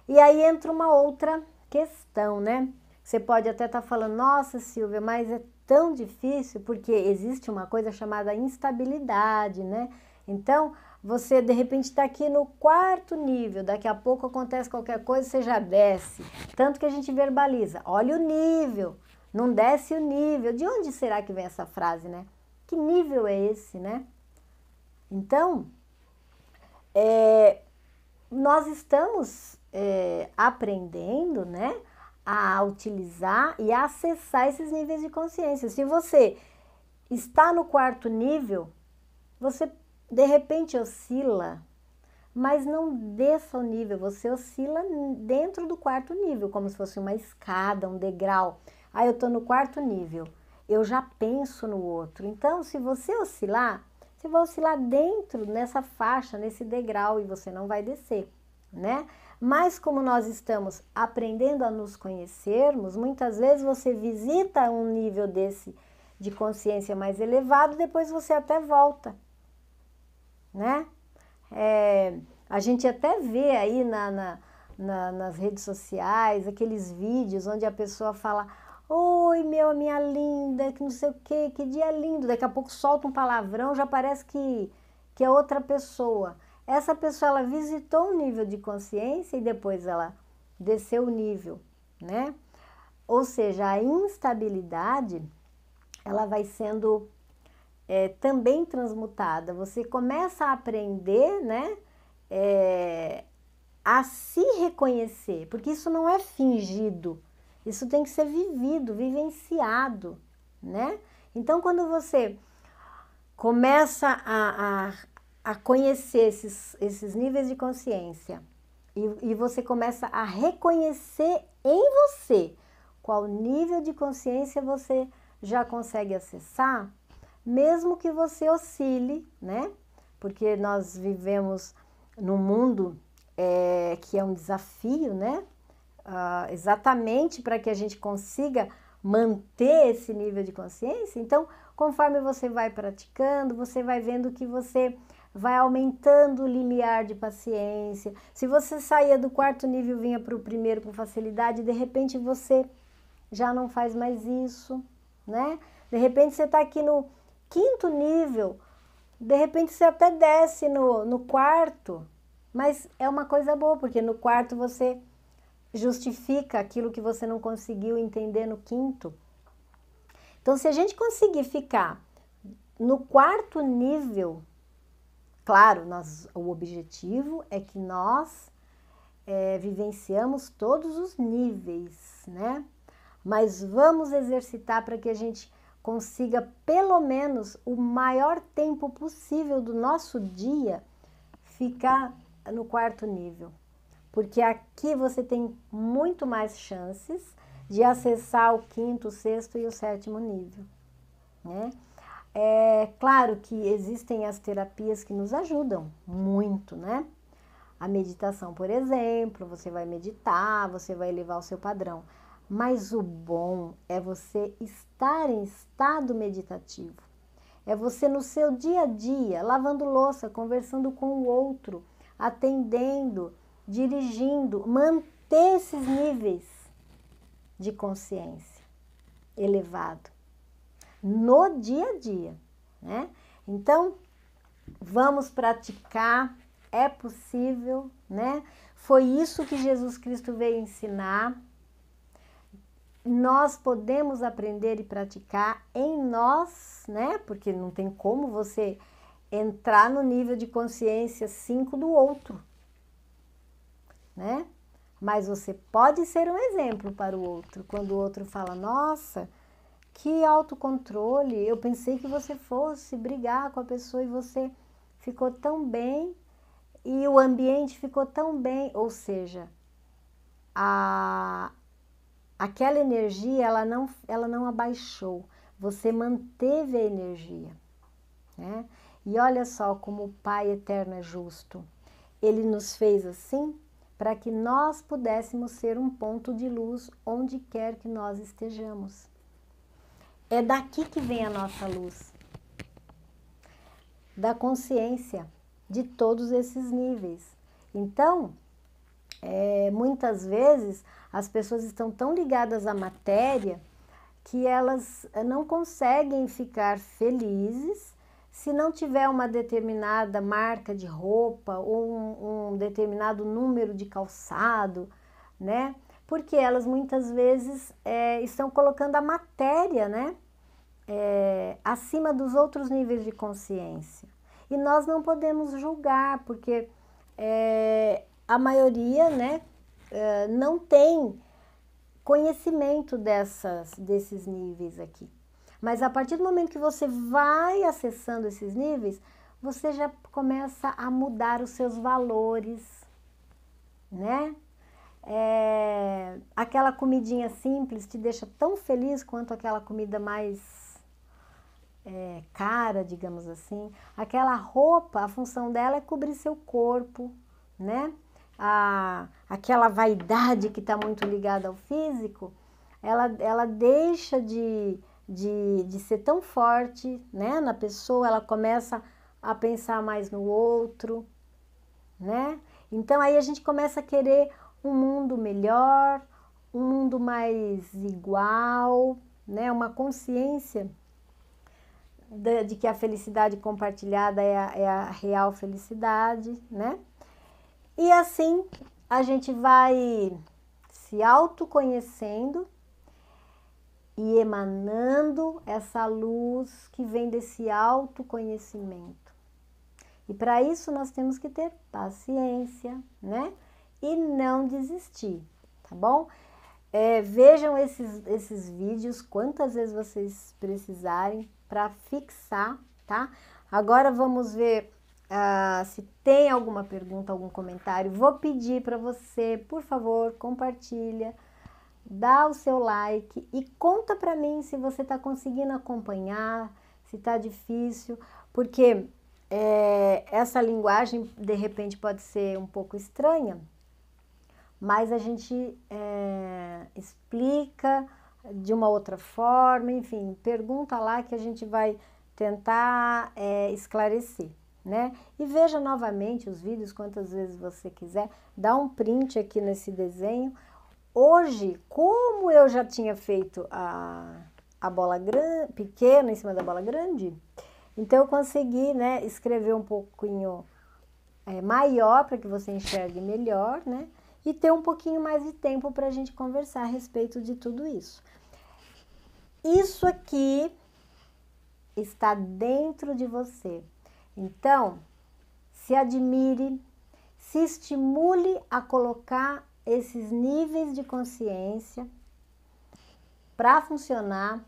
E aí entra uma outra questão, né? Você pode até estar tá falando, nossa Silvia, mas é tão difícil porque existe uma coisa chamada instabilidade, né? Então, você de repente está aqui no quarto nível, daqui a pouco acontece qualquer coisa, você já desce. Tanto que a gente verbaliza, olha o nível, não desce o nível. De onde será que vem essa frase, né? Que nível é esse, né? Então, é, nós estamos é, aprendendo, né? a utilizar e a acessar esses níveis de consciência. Se você está no quarto nível, você de repente oscila, mas não desça o nível, você oscila dentro do quarto nível, como se fosse uma escada, um degrau. Aí ah, eu estou no quarto nível, eu já penso no outro. Então, se você oscilar, você vai oscilar dentro nessa faixa, nesse degrau e você não vai descer, né? Mas como nós estamos aprendendo a nos conhecermos, muitas vezes você visita um nível desse de consciência mais elevado, depois você até volta, né? É, a gente até vê aí na, na, na, nas redes sociais aqueles vídeos onde a pessoa fala Oi, meu, minha linda, que não sei o que, que dia lindo. Daqui a pouco solta um palavrão, já parece que, que é outra pessoa. Essa pessoa ela visitou um nível de consciência e depois ela desceu o nível, né? Ou seja, a instabilidade ela vai sendo é, também transmutada. Você começa a aprender, né? É, a se reconhecer, porque isso não é fingido, isso tem que ser vivido, vivenciado, né? Então, quando você começa a, a conhecer esses, esses níveis de consciência e, e você começa a reconhecer em você qual nível de consciência você já consegue acessar, mesmo que você oscile, né? Porque nós vivemos num mundo é, que é um desafio, né? Ah, exatamente para que a gente consiga manter esse nível de consciência. Então, conforme você vai praticando, você vai vendo que você vai aumentando o limiar de paciência. Se você saía do quarto nível e vinha para o primeiro com facilidade, de repente você já não faz mais isso, né? De repente você está aqui no quinto nível, de repente você até desce no, no quarto, mas é uma coisa boa, porque no quarto você justifica aquilo que você não conseguiu entender no quinto. Então, se a gente conseguir ficar no quarto nível Claro, nós, o objetivo é que nós é, vivenciamos todos os níveis, né? Mas vamos exercitar para que a gente consiga, pelo menos, o maior tempo possível do nosso dia ficar no quarto nível. Porque aqui você tem muito mais chances de acessar o quinto, o sexto e o sétimo nível, né? É claro que existem as terapias que nos ajudam muito, né? A meditação, por exemplo, você vai meditar, você vai elevar o seu padrão. Mas o bom é você estar em estado meditativo. É você no seu dia a dia, lavando louça, conversando com o outro, atendendo, dirigindo, manter esses níveis de consciência elevado no dia a dia, né? Então, vamos praticar, é possível, né? Foi isso que Jesus Cristo veio ensinar. Nós podemos aprender e praticar em nós, né? Porque não tem como você entrar no nível de consciência 5 do outro, né? Mas você pode ser um exemplo para o outro. Quando o outro fala, nossa, que autocontrole! Eu pensei que você fosse brigar com a pessoa e você ficou tão bem e o ambiente ficou tão bem, ou seja, a, aquela energia ela não, ela não abaixou, você manteve a energia. Né? E olha só como o Pai Eterno é justo. Ele nos fez assim para que nós pudéssemos ser um ponto de luz onde quer que nós estejamos. É daqui que vem a nossa luz. Da consciência de todos esses níveis. Então, é, muitas vezes as pessoas estão tão ligadas à matéria que elas não conseguem ficar felizes se não tiver uma determinada marca de roupa ou um, um determinado número de calçado, né? porque elas muitas vezes é, estão colocando a matéria né, é, acima dos outros níveis de consciência. E nós não podemos julgar, porque é, a maioria né, é, não tem conhecimento dessas, desses níveis aqui. Mas a partir do momento que você vai acessando esses níveis, você já começa a mudar os seus valores, né? é, aquela comidinha simples te deixa tão feliz quanto aquela comida mais é, cara, digamos assim. Aquela roupa, a função dela é cobrir seu corpo, né? A, aquela vaidade que está muito ligada ao físico, ela, ela deixa de, de, de ser tão forte né? na pessoa, ela começa a pensar mais no outro, né? Então aí a gente começa a querer um mundo melhor, um mundo mais igual, né? uma consciência de, de que a felicidade compartilhada é a, é a real felicidade, né? E assim a gente vai se autoconhecendo e emanando essa luz que vem desse autoconhecimento. E para isso nós temos que ter paciência, né? e não desistir, tá bom? É, vejam esses, esses vídeos quantas vezes vocês precisarem para fixar, tá? Agora vamos ver uh, se tem alguma pergunta, algum comentário. Vou pedir para você, por favor, compartilha, dá o seu like e conta para mim se você está conseguindo acompanhar, se está difícil, porque é, essa linguagem de repente pode ser um pouco estranha mas a gente é, explica de uma outra forma, enfim, pergunta lá que a gente vai tentar é, esclarecer, né? E veja novamente os vídeos quantas vezes você quiser, dá um print aqui nesse desenho. Hoje, como eu já tinha feito a, a bola grande, pequena em cima da bola grande, então eu consegui, né, escrever um pouquinho é, maior para que você enxergue melhor, né? e ter um pouquinho mais de tempo para a gente conversar a respeito de tudo isso. Isso aqui está dentro de você. Então, se admire, se estimule a colocar esses níveis de consciência para funcionar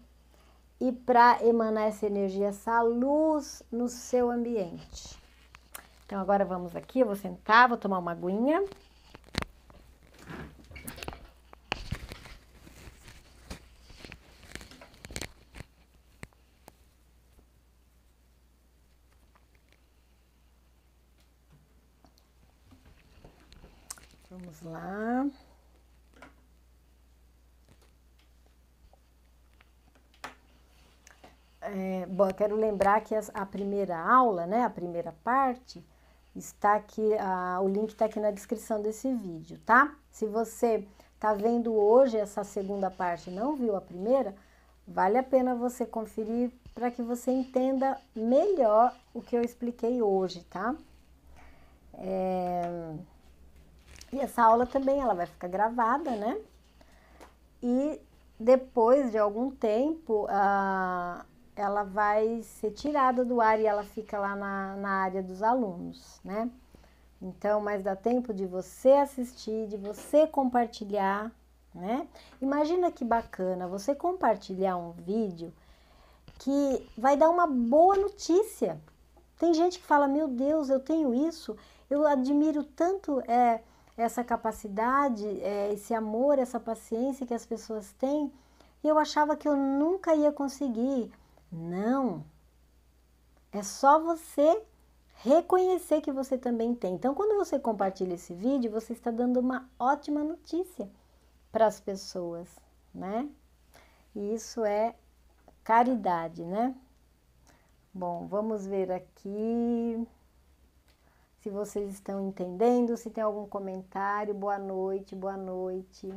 e para emanar essa energia, essa luz no seu ambiente. Então agora vamos aqui, eu vou sentar, vou tomar uma aguinha. Vamos lá. É, bom, eu quero lembrar que as, a primeira aula, né, a primeira parte, está aqui, a, o link está aqui na descrição desse vídeo, tá? Se você está vendo hoje essa segunda parte e não viu a primeira, vale a pena você conferir para que você entenda melhor o que eu expliquei hoje, tá? É... E essa aula também ela vai ficar gravada, né? E depois de algum tempo, uh, ela vai ser tirada do ar e ela fica lá na, na área dos alunos, né? Então, mas dá tempo de você assistir, de você compartilhar, né? Imagina que bacana você compartilhar um vídeo que vai dar uma boa notícia. Tem gente que fala: Meu Deus, eu tenho isso, eu admiro tanto é, essa capacidade, é, esse amor, essa paciência que as pessoas têm, e eu achava que eu nunca ia conseguir. Não. É só você reconhecer que você também tem. Então, quando você compartilha esse vídeo, você está dando uma ótima notícia para as pessoas, né? E isso é caridade, né? Bom, vamos ver aqui se vocês estão entendendo, se tem algum comentário. Boa noite, boa noite.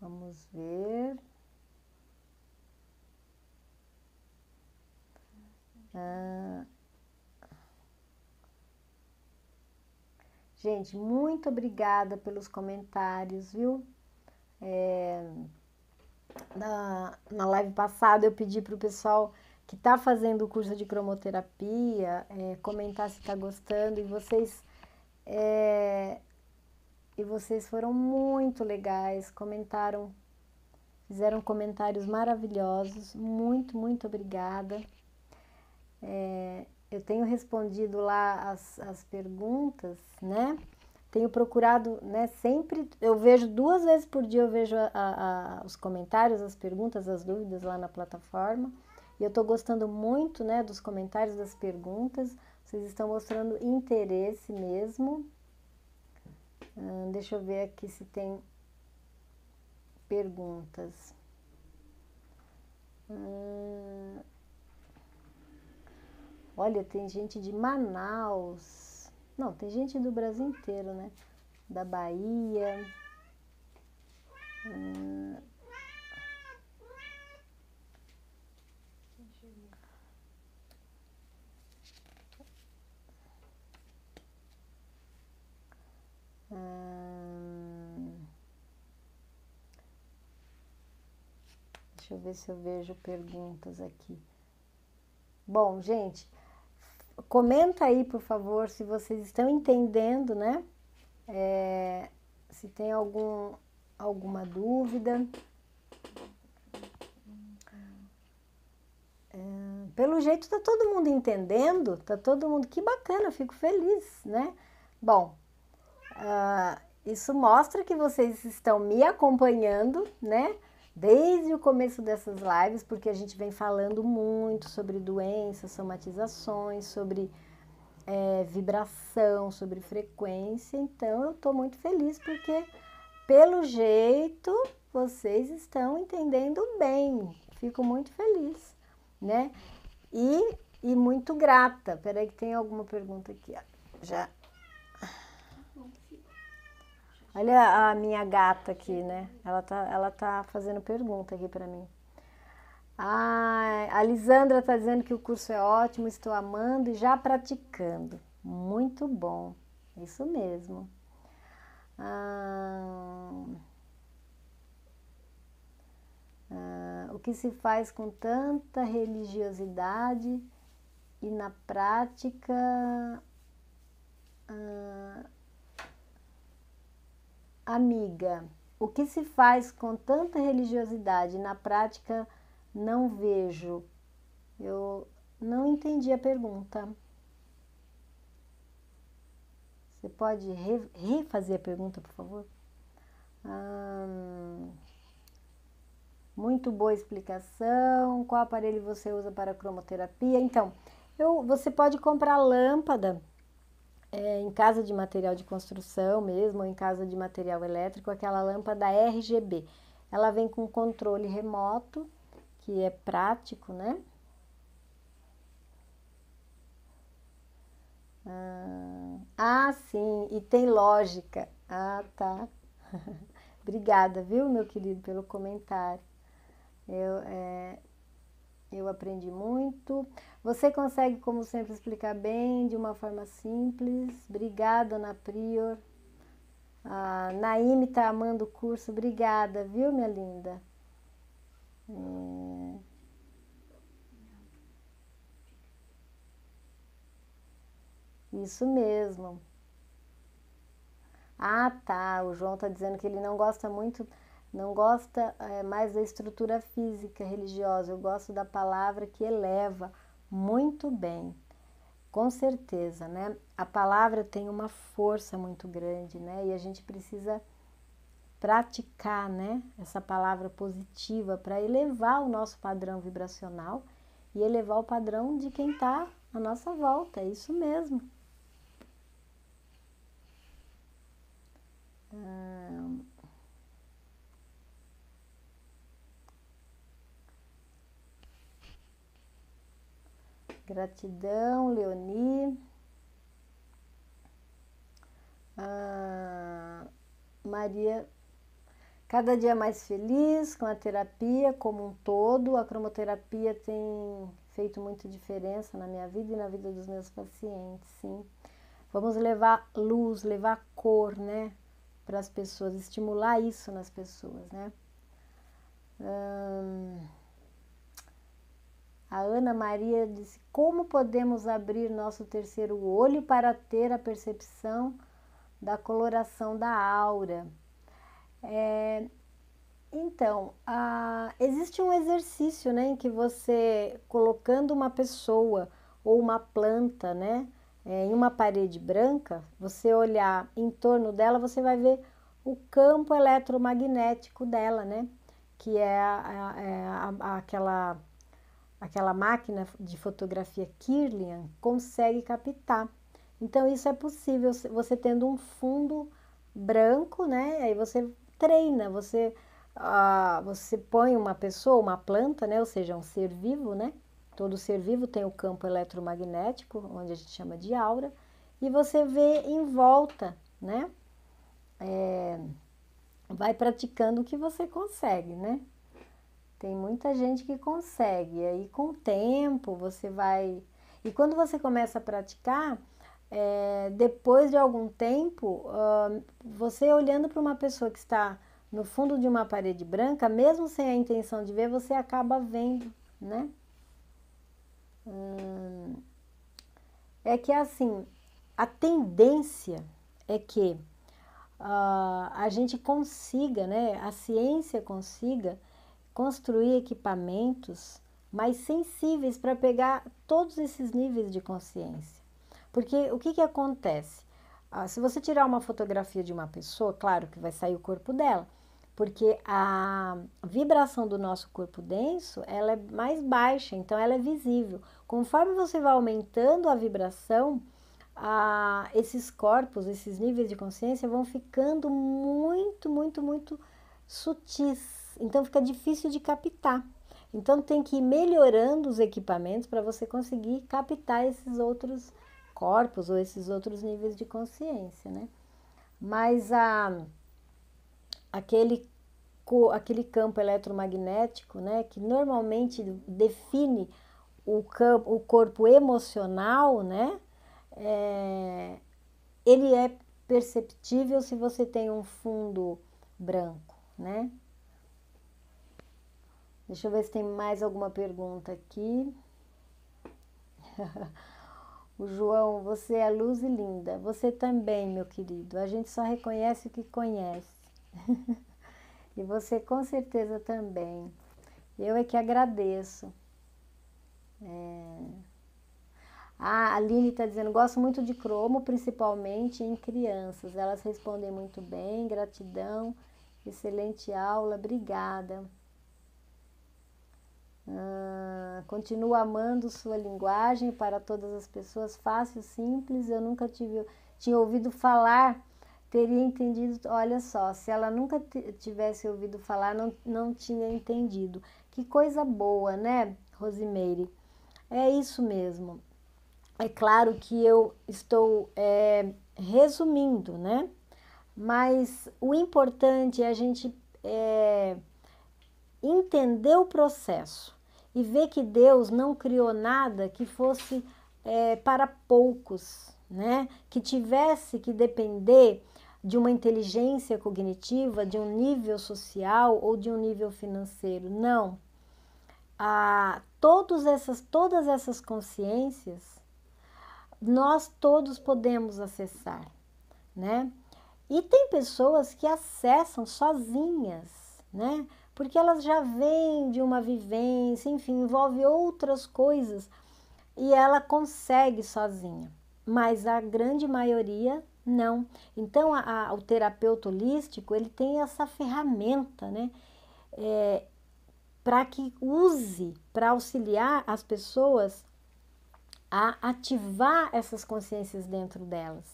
Vamos ver. Ah. Gente, muito obrigada pelos comentários, viu? É na na live passada eu pedi para o pessoal que está fazendo o curso de cromoterapia é, comentar se está gostando e vocês é, e vocês foram muito legais, comentaram, fizeram comentários maravilhosos, muito muito obrigada. É, eu tenho respondido lá as, as perguntas, né? tenho procurado, né, sempre, eu vejo duas vezes por dia, eu vejo a, a, os comentários, as perguntas, as dúvidas lá na plataforma, e eu estou gostando muito, né, dos comentários, das perguntas, vocês estão mostrando interesse mesmo. Hum, deixa eu ver aqui se tem perguntas. Hum, olha, tem gente de Manaus. Não, tem gente do Brasil inteiro, né? Da Bahia. Hum, hum, deixa eu ver se eu vejo perguntas aqui. Bom, gente, comenta aí, por favor, se vocês estão entendendo, né? É, se tem algum, alguma dúvida. É, pelo jeito está todo mundo entendendo, tá todo mundo. Que bacana, fico feliz, né? Bom, uh, isso mostra que vocês estão me acompanhando, né? desde o começo dessas lives, porque a gente vem falando muito sobre doenças, somatizações, sobre é, vibração, sobre frequência. Então, eu estou muito feliz porque, pelo jeito, vocês estão entendendo bem. Fico muito feliz, né? E, e muito grata. Peraí que tem alguma pergunta aqui. Ó. Já Olha a minha gata aqui, né? Ela tá, ela tá fazendo pergunta aqui para mim. Ah, a Lisandra tá dizendo que o curso é ótimo, estou amando e já praticando. Muito bom, isso mesmo. Ah, ah, o que se faz com tanta religiosidade e na prática ah, Amiga, o que se faz com tanta religiosidade na prática não vejo. Eu não entendi a pergunta. Você pode re refazer a pergunta, por favor? Hum, muito boa explicação. Qual aparelho você usa para cromoterapia? Então, eu, você pode comprar lâmpada é, em casa de material de construção mesmo, ou em casa de material elétrico, aquela lâmpada RGB. Ela vem com controle remoto, que é prático, né? Ah, ah sim, e tem lógica. Ah, tá. [laughs] Obrigada, viu, meu querido, pelo comentário. Eu, é, eu aprendi muito. Você consegue, como sempre, explicar bem, de uma forma simples. Obrigada, Ana Prior. A Naime está amando o curso. Obrigada, viu, minha linda? É... Isso mesmo. Ah, tá. O João está dizendo que ele não gosta muito, não gosta é, mais da estrutura física religiosa. Eu gosto da palavra que eleva muito bem. Com certeza, né? A palavra tem uma força muito grande, né? E a gente precisa praticar, né? Essa palavra positiva para elevar o nosso padrão vibracional e elevar o padrão de quem está à nossa volta. É isso mesmo. Hum. Gratidão, Leoni. Ah, Maria, cada dia mais feliz com a terapia como um todo. A cromoterapia tem feito muita diferença na minha vida e na vida dos meus pacientes, sim. Vamos levar luz, levar cor, né, para as pessoas, estimular isso nas pessoas, né. A Ana Maria disse: Como podemos abrir nosso terceiro olho para ter a percepção da coloração da aura? É, então, a, existe um exercício né, em que você, colocando uma pessoa ou uma planta né, é, em uma parede branca, você olhar em torno dela, você vai ver o campo eletromagnético dela, né? Que é, a, a, é aquela aquela máquina de fotografia Kirlian consegue captar. Então isso é possível você tendo um fundo branco, né? Aí você treina, você ah, você põe uma pessoa, uma planta, né? Ou seja, um ser vivo, né? Todo ser vivo tem o campo eletromagnético, onde a gente chama de aura, e você vê em volta, né? É, vai praticando o que você consegue, né? Tem muita gente que consegue. E aí, com o tempo, você vai. E quando você começa a praticar, é, depois de algum tempo, uh, você olhando para uma pessoa que está no fundo de uma parede branca, mesmo sem a intenção de ver, você acaba vendo, né? Hum, é que é assim, a tendência é que uh, a gente consiga, né? A ciência consiga construir equipamentos mais sensíveis para pegar todos esses níveis de consciência. Porque o que, que acontece? Ah, se você tirar uma fotografia de uma pessoa, claro que vai sair o corpo dela, porque a vibração do nosso corpo denso ela é mais baixa, então ela é visível. Conforme você vai aumentando a vibração, ah, esses corpos, esses níveis de consciência vão ficando muito, muito, muito sutis então fica difícil de captar. Então tem que ir melhorando os equipamentos para você conseguir captar esses outros corpos ou esses outros níveis de consciência, né? Mas a, aquele, aquele campo eletromagnético, né, que normalmente define o, campo, o corpo emocional, né, é, ele é perceptível se você tem um fundo branco, né? Deixa eu ver se tem mais alguma pergunta aqui. [laughs] o João, você é luz e linda. Você também, meu querido. A gente só reconhece o que conhece. [laughs] e você com certeza também. Eu é que agradeço. É... Ah, a Aline está dizendo, gosto muito de cromo, principalmente em crianças. Elas respondem muito bem, gratidão, excelente aula, obrigada continua ah, continuo amando sua linguagem para todas as pessoas, fácil, simples. Eu nunca tive, tinha ouvido falar, teria entendido. Olha só, se ela nunca tivesse ouvido falar, não, não tinha entendido. Que coisa boa, né, Rosimeire? É isso mesmo. É claro que eu estou é, resumindo, né? Mas o importante é a gente é, entender o processo e ver que Deus não criou nada que fosse é, para poucos, né? que tivesse que depender de uma inteligência cognitiva, de um nível social ou de um nível financeiro. Não. Ah, todas, essas, todas essas consciências nós todos podemos acessar, né? E tem pessoas que acessam sozinhas, né? porque elas já vêm de uma vivência, enfim, envolve outras coisas e ela consegue sozinha. Mas a grande maioria não. Então, a, a, o terapeuta holístico ele tem essa ferramenta, né? É, para que use para auxiliar as pessoas a ativar essas consciências dentro delas.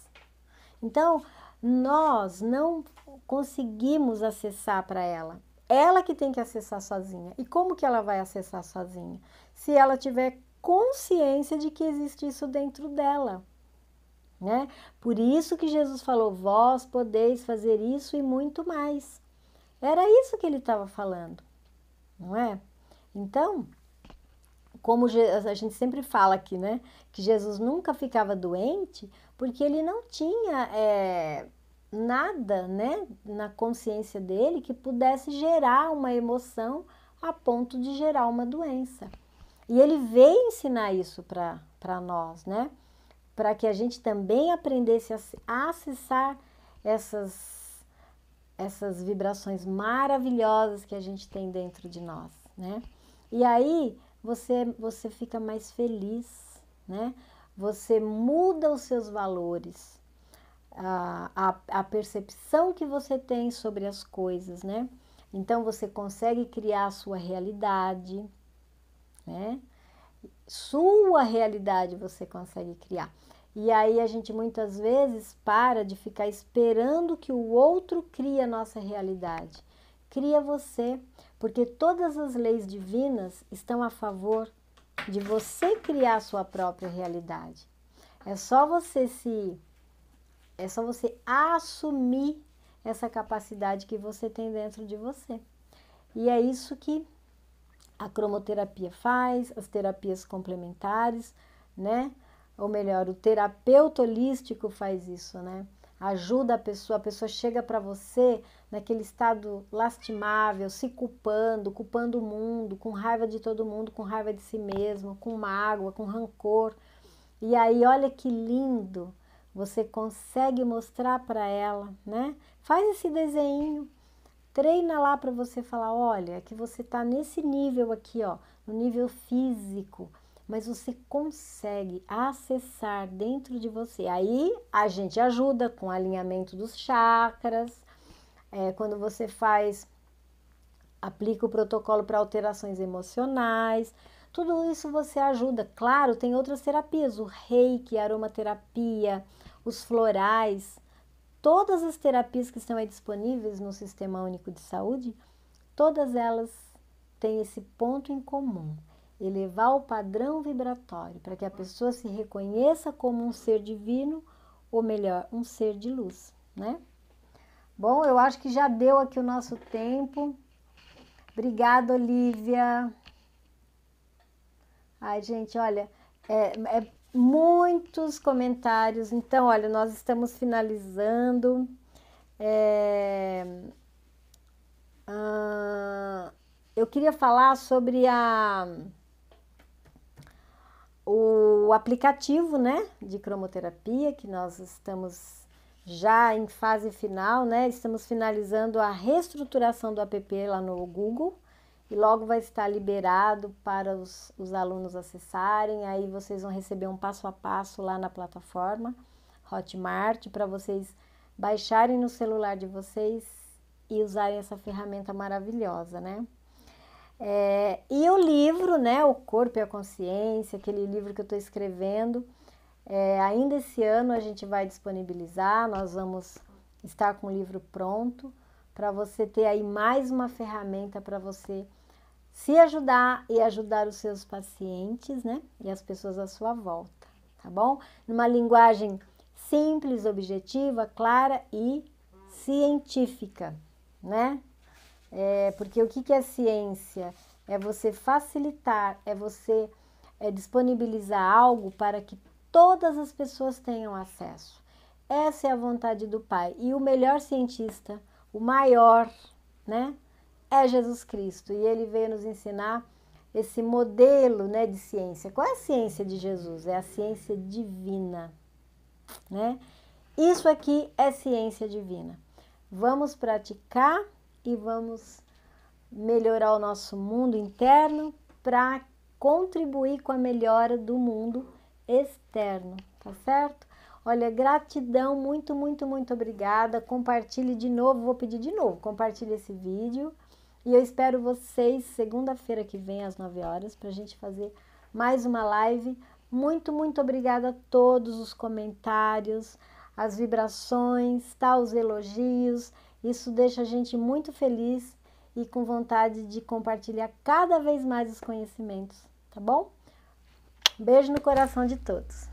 Então, nós não conseguimos acessar para ela. Ela que tem que acessar sozinha. E como que ela vai acessar sozinha? Se ela tiver consciência de que existe isso dentro dela. Né? Por isso que Jesus falou: vós podeis fazer isso e muito mais. Era isso que ele estava falando, não é? Então, como a gente sempre fala aqui, né? Que Jesus nunca ficava doente porque ele não tinha é, nada, né, na consciência dele que pudesse gerar uma emoção a ponto de gerar uma doença. E ele veio ensinar isso para nós, né? Para que a gente também aprendesse a acessar essas, essas vibrações maravilhosas que a gente tem dentro de nós, né? E aí você, você fica mais feliz, né? Você muda os seus valores, a, a, percepção que você tem sobre as coisas, né? Então você consegue criar a sua realidade, né? Sua realidade você consegue criar. E aí a gente muitas vezes para de ficar esperando que o outro crie a nossa realidade. Cria você, porque todas as leis divinas estão a favor de você criar a sua própria realidade. É só você se é só você assumir essa capacidade que você tem dentro de você. E é isso que a cromoterapia faz, as terapias complementares, né? Ou melhor, o terapeuta holístico faz isso, né? Ajuda a pessoa, a pessoa chega para você naquele estado lastimável, se culpando, culpando o mundo, com raiva de todo mundo, com raiva de si mesmo, com mágoa, com rancor. E aí, olha que lindo você consegue mostrar para ela, né? Faz esse desenho, treina lá para você falar, olha, que você está nesse nível aqui, ó, no nível físico, mas você consegue acessar dentro de você. Aí a gente ajuda com alinhamento dos chakras, é, quando você faz, aplica o protocolo para alterações emocionais, tudo isso você ajuda. Claro, tem outras terapias, o reiki, a aromaterapia, os florais. Todas as terapias que estão aí disponíveis no Sistema Único de Saúde, todas elas têm esse ponto em comum: elevar o padrão vibratório para que a pessoa se reconheça como um ser divino, ou melhor, um ser de luz, né? Bom, eu acho que já deu aqui o nosso tempo. Obrigada, Olivia. Ai, gente, olha, é, é muitos comentários. Então, olha, nós estamos finalizando. É... Ah, eu queria falar sobre a o aplicativo, né, de cromoterapia que nós estamos já em fase final, né? Estamos finalizando a reestruturação do app lá no Google e logo vai estar liberado para os, os alunos acessarem. Aí vocês vão receber um passo a passo lá na plataforma Hotmart para vocês baixarem no celular de vocês e usarem essa ferramenta maravilhosa, né? É, e o livro, né? O Corpo e a Consciência, aquele livro que eu estou escrevendo. É, ainda esse ano a gente vai disponibilizar, nós vamos estar com o livro pronto para você ter aí mais uma ferramenta para você se ajudar e ajudar os seus pacientes, né? E as pessoas à sua volta, tá bom? Numa linguagem simples, objetiva, clara e científica, né? É, porque o que, é ciência? É você facilitar, é você é, disponibilizar algo para que todas as pessoas tenham acesso. Essa é a vontade do Pai. E o melhor cientista, o maior, né? é Jesus Cristo e ele veio nos ensinar esse modelo né, de ciência. Qual é a ciência de Jesus? É a ciência divina. Né? Isso aqui é ciência divina. Vamos praticar e vamos melhorar o nosso mundo interno para contribuir com a melhora do mundo externo, tá certo? Olha, gratidão, muito, muito, muito obrigada. Compartilhe de novo, vou pedir de novo, compartilhe esse vídeo e eu espero vocês segunda-feira que vem, às 9 horas, para a gente fazer mais uma live. Muito, muito obrigada a todos os comentários, as vibrações, tá? os elogios. Isso deixa a gente muito feliz e com vontade de compartilhar cada vez mais os conhecimentos, tá bom? Beijo no coração de todos.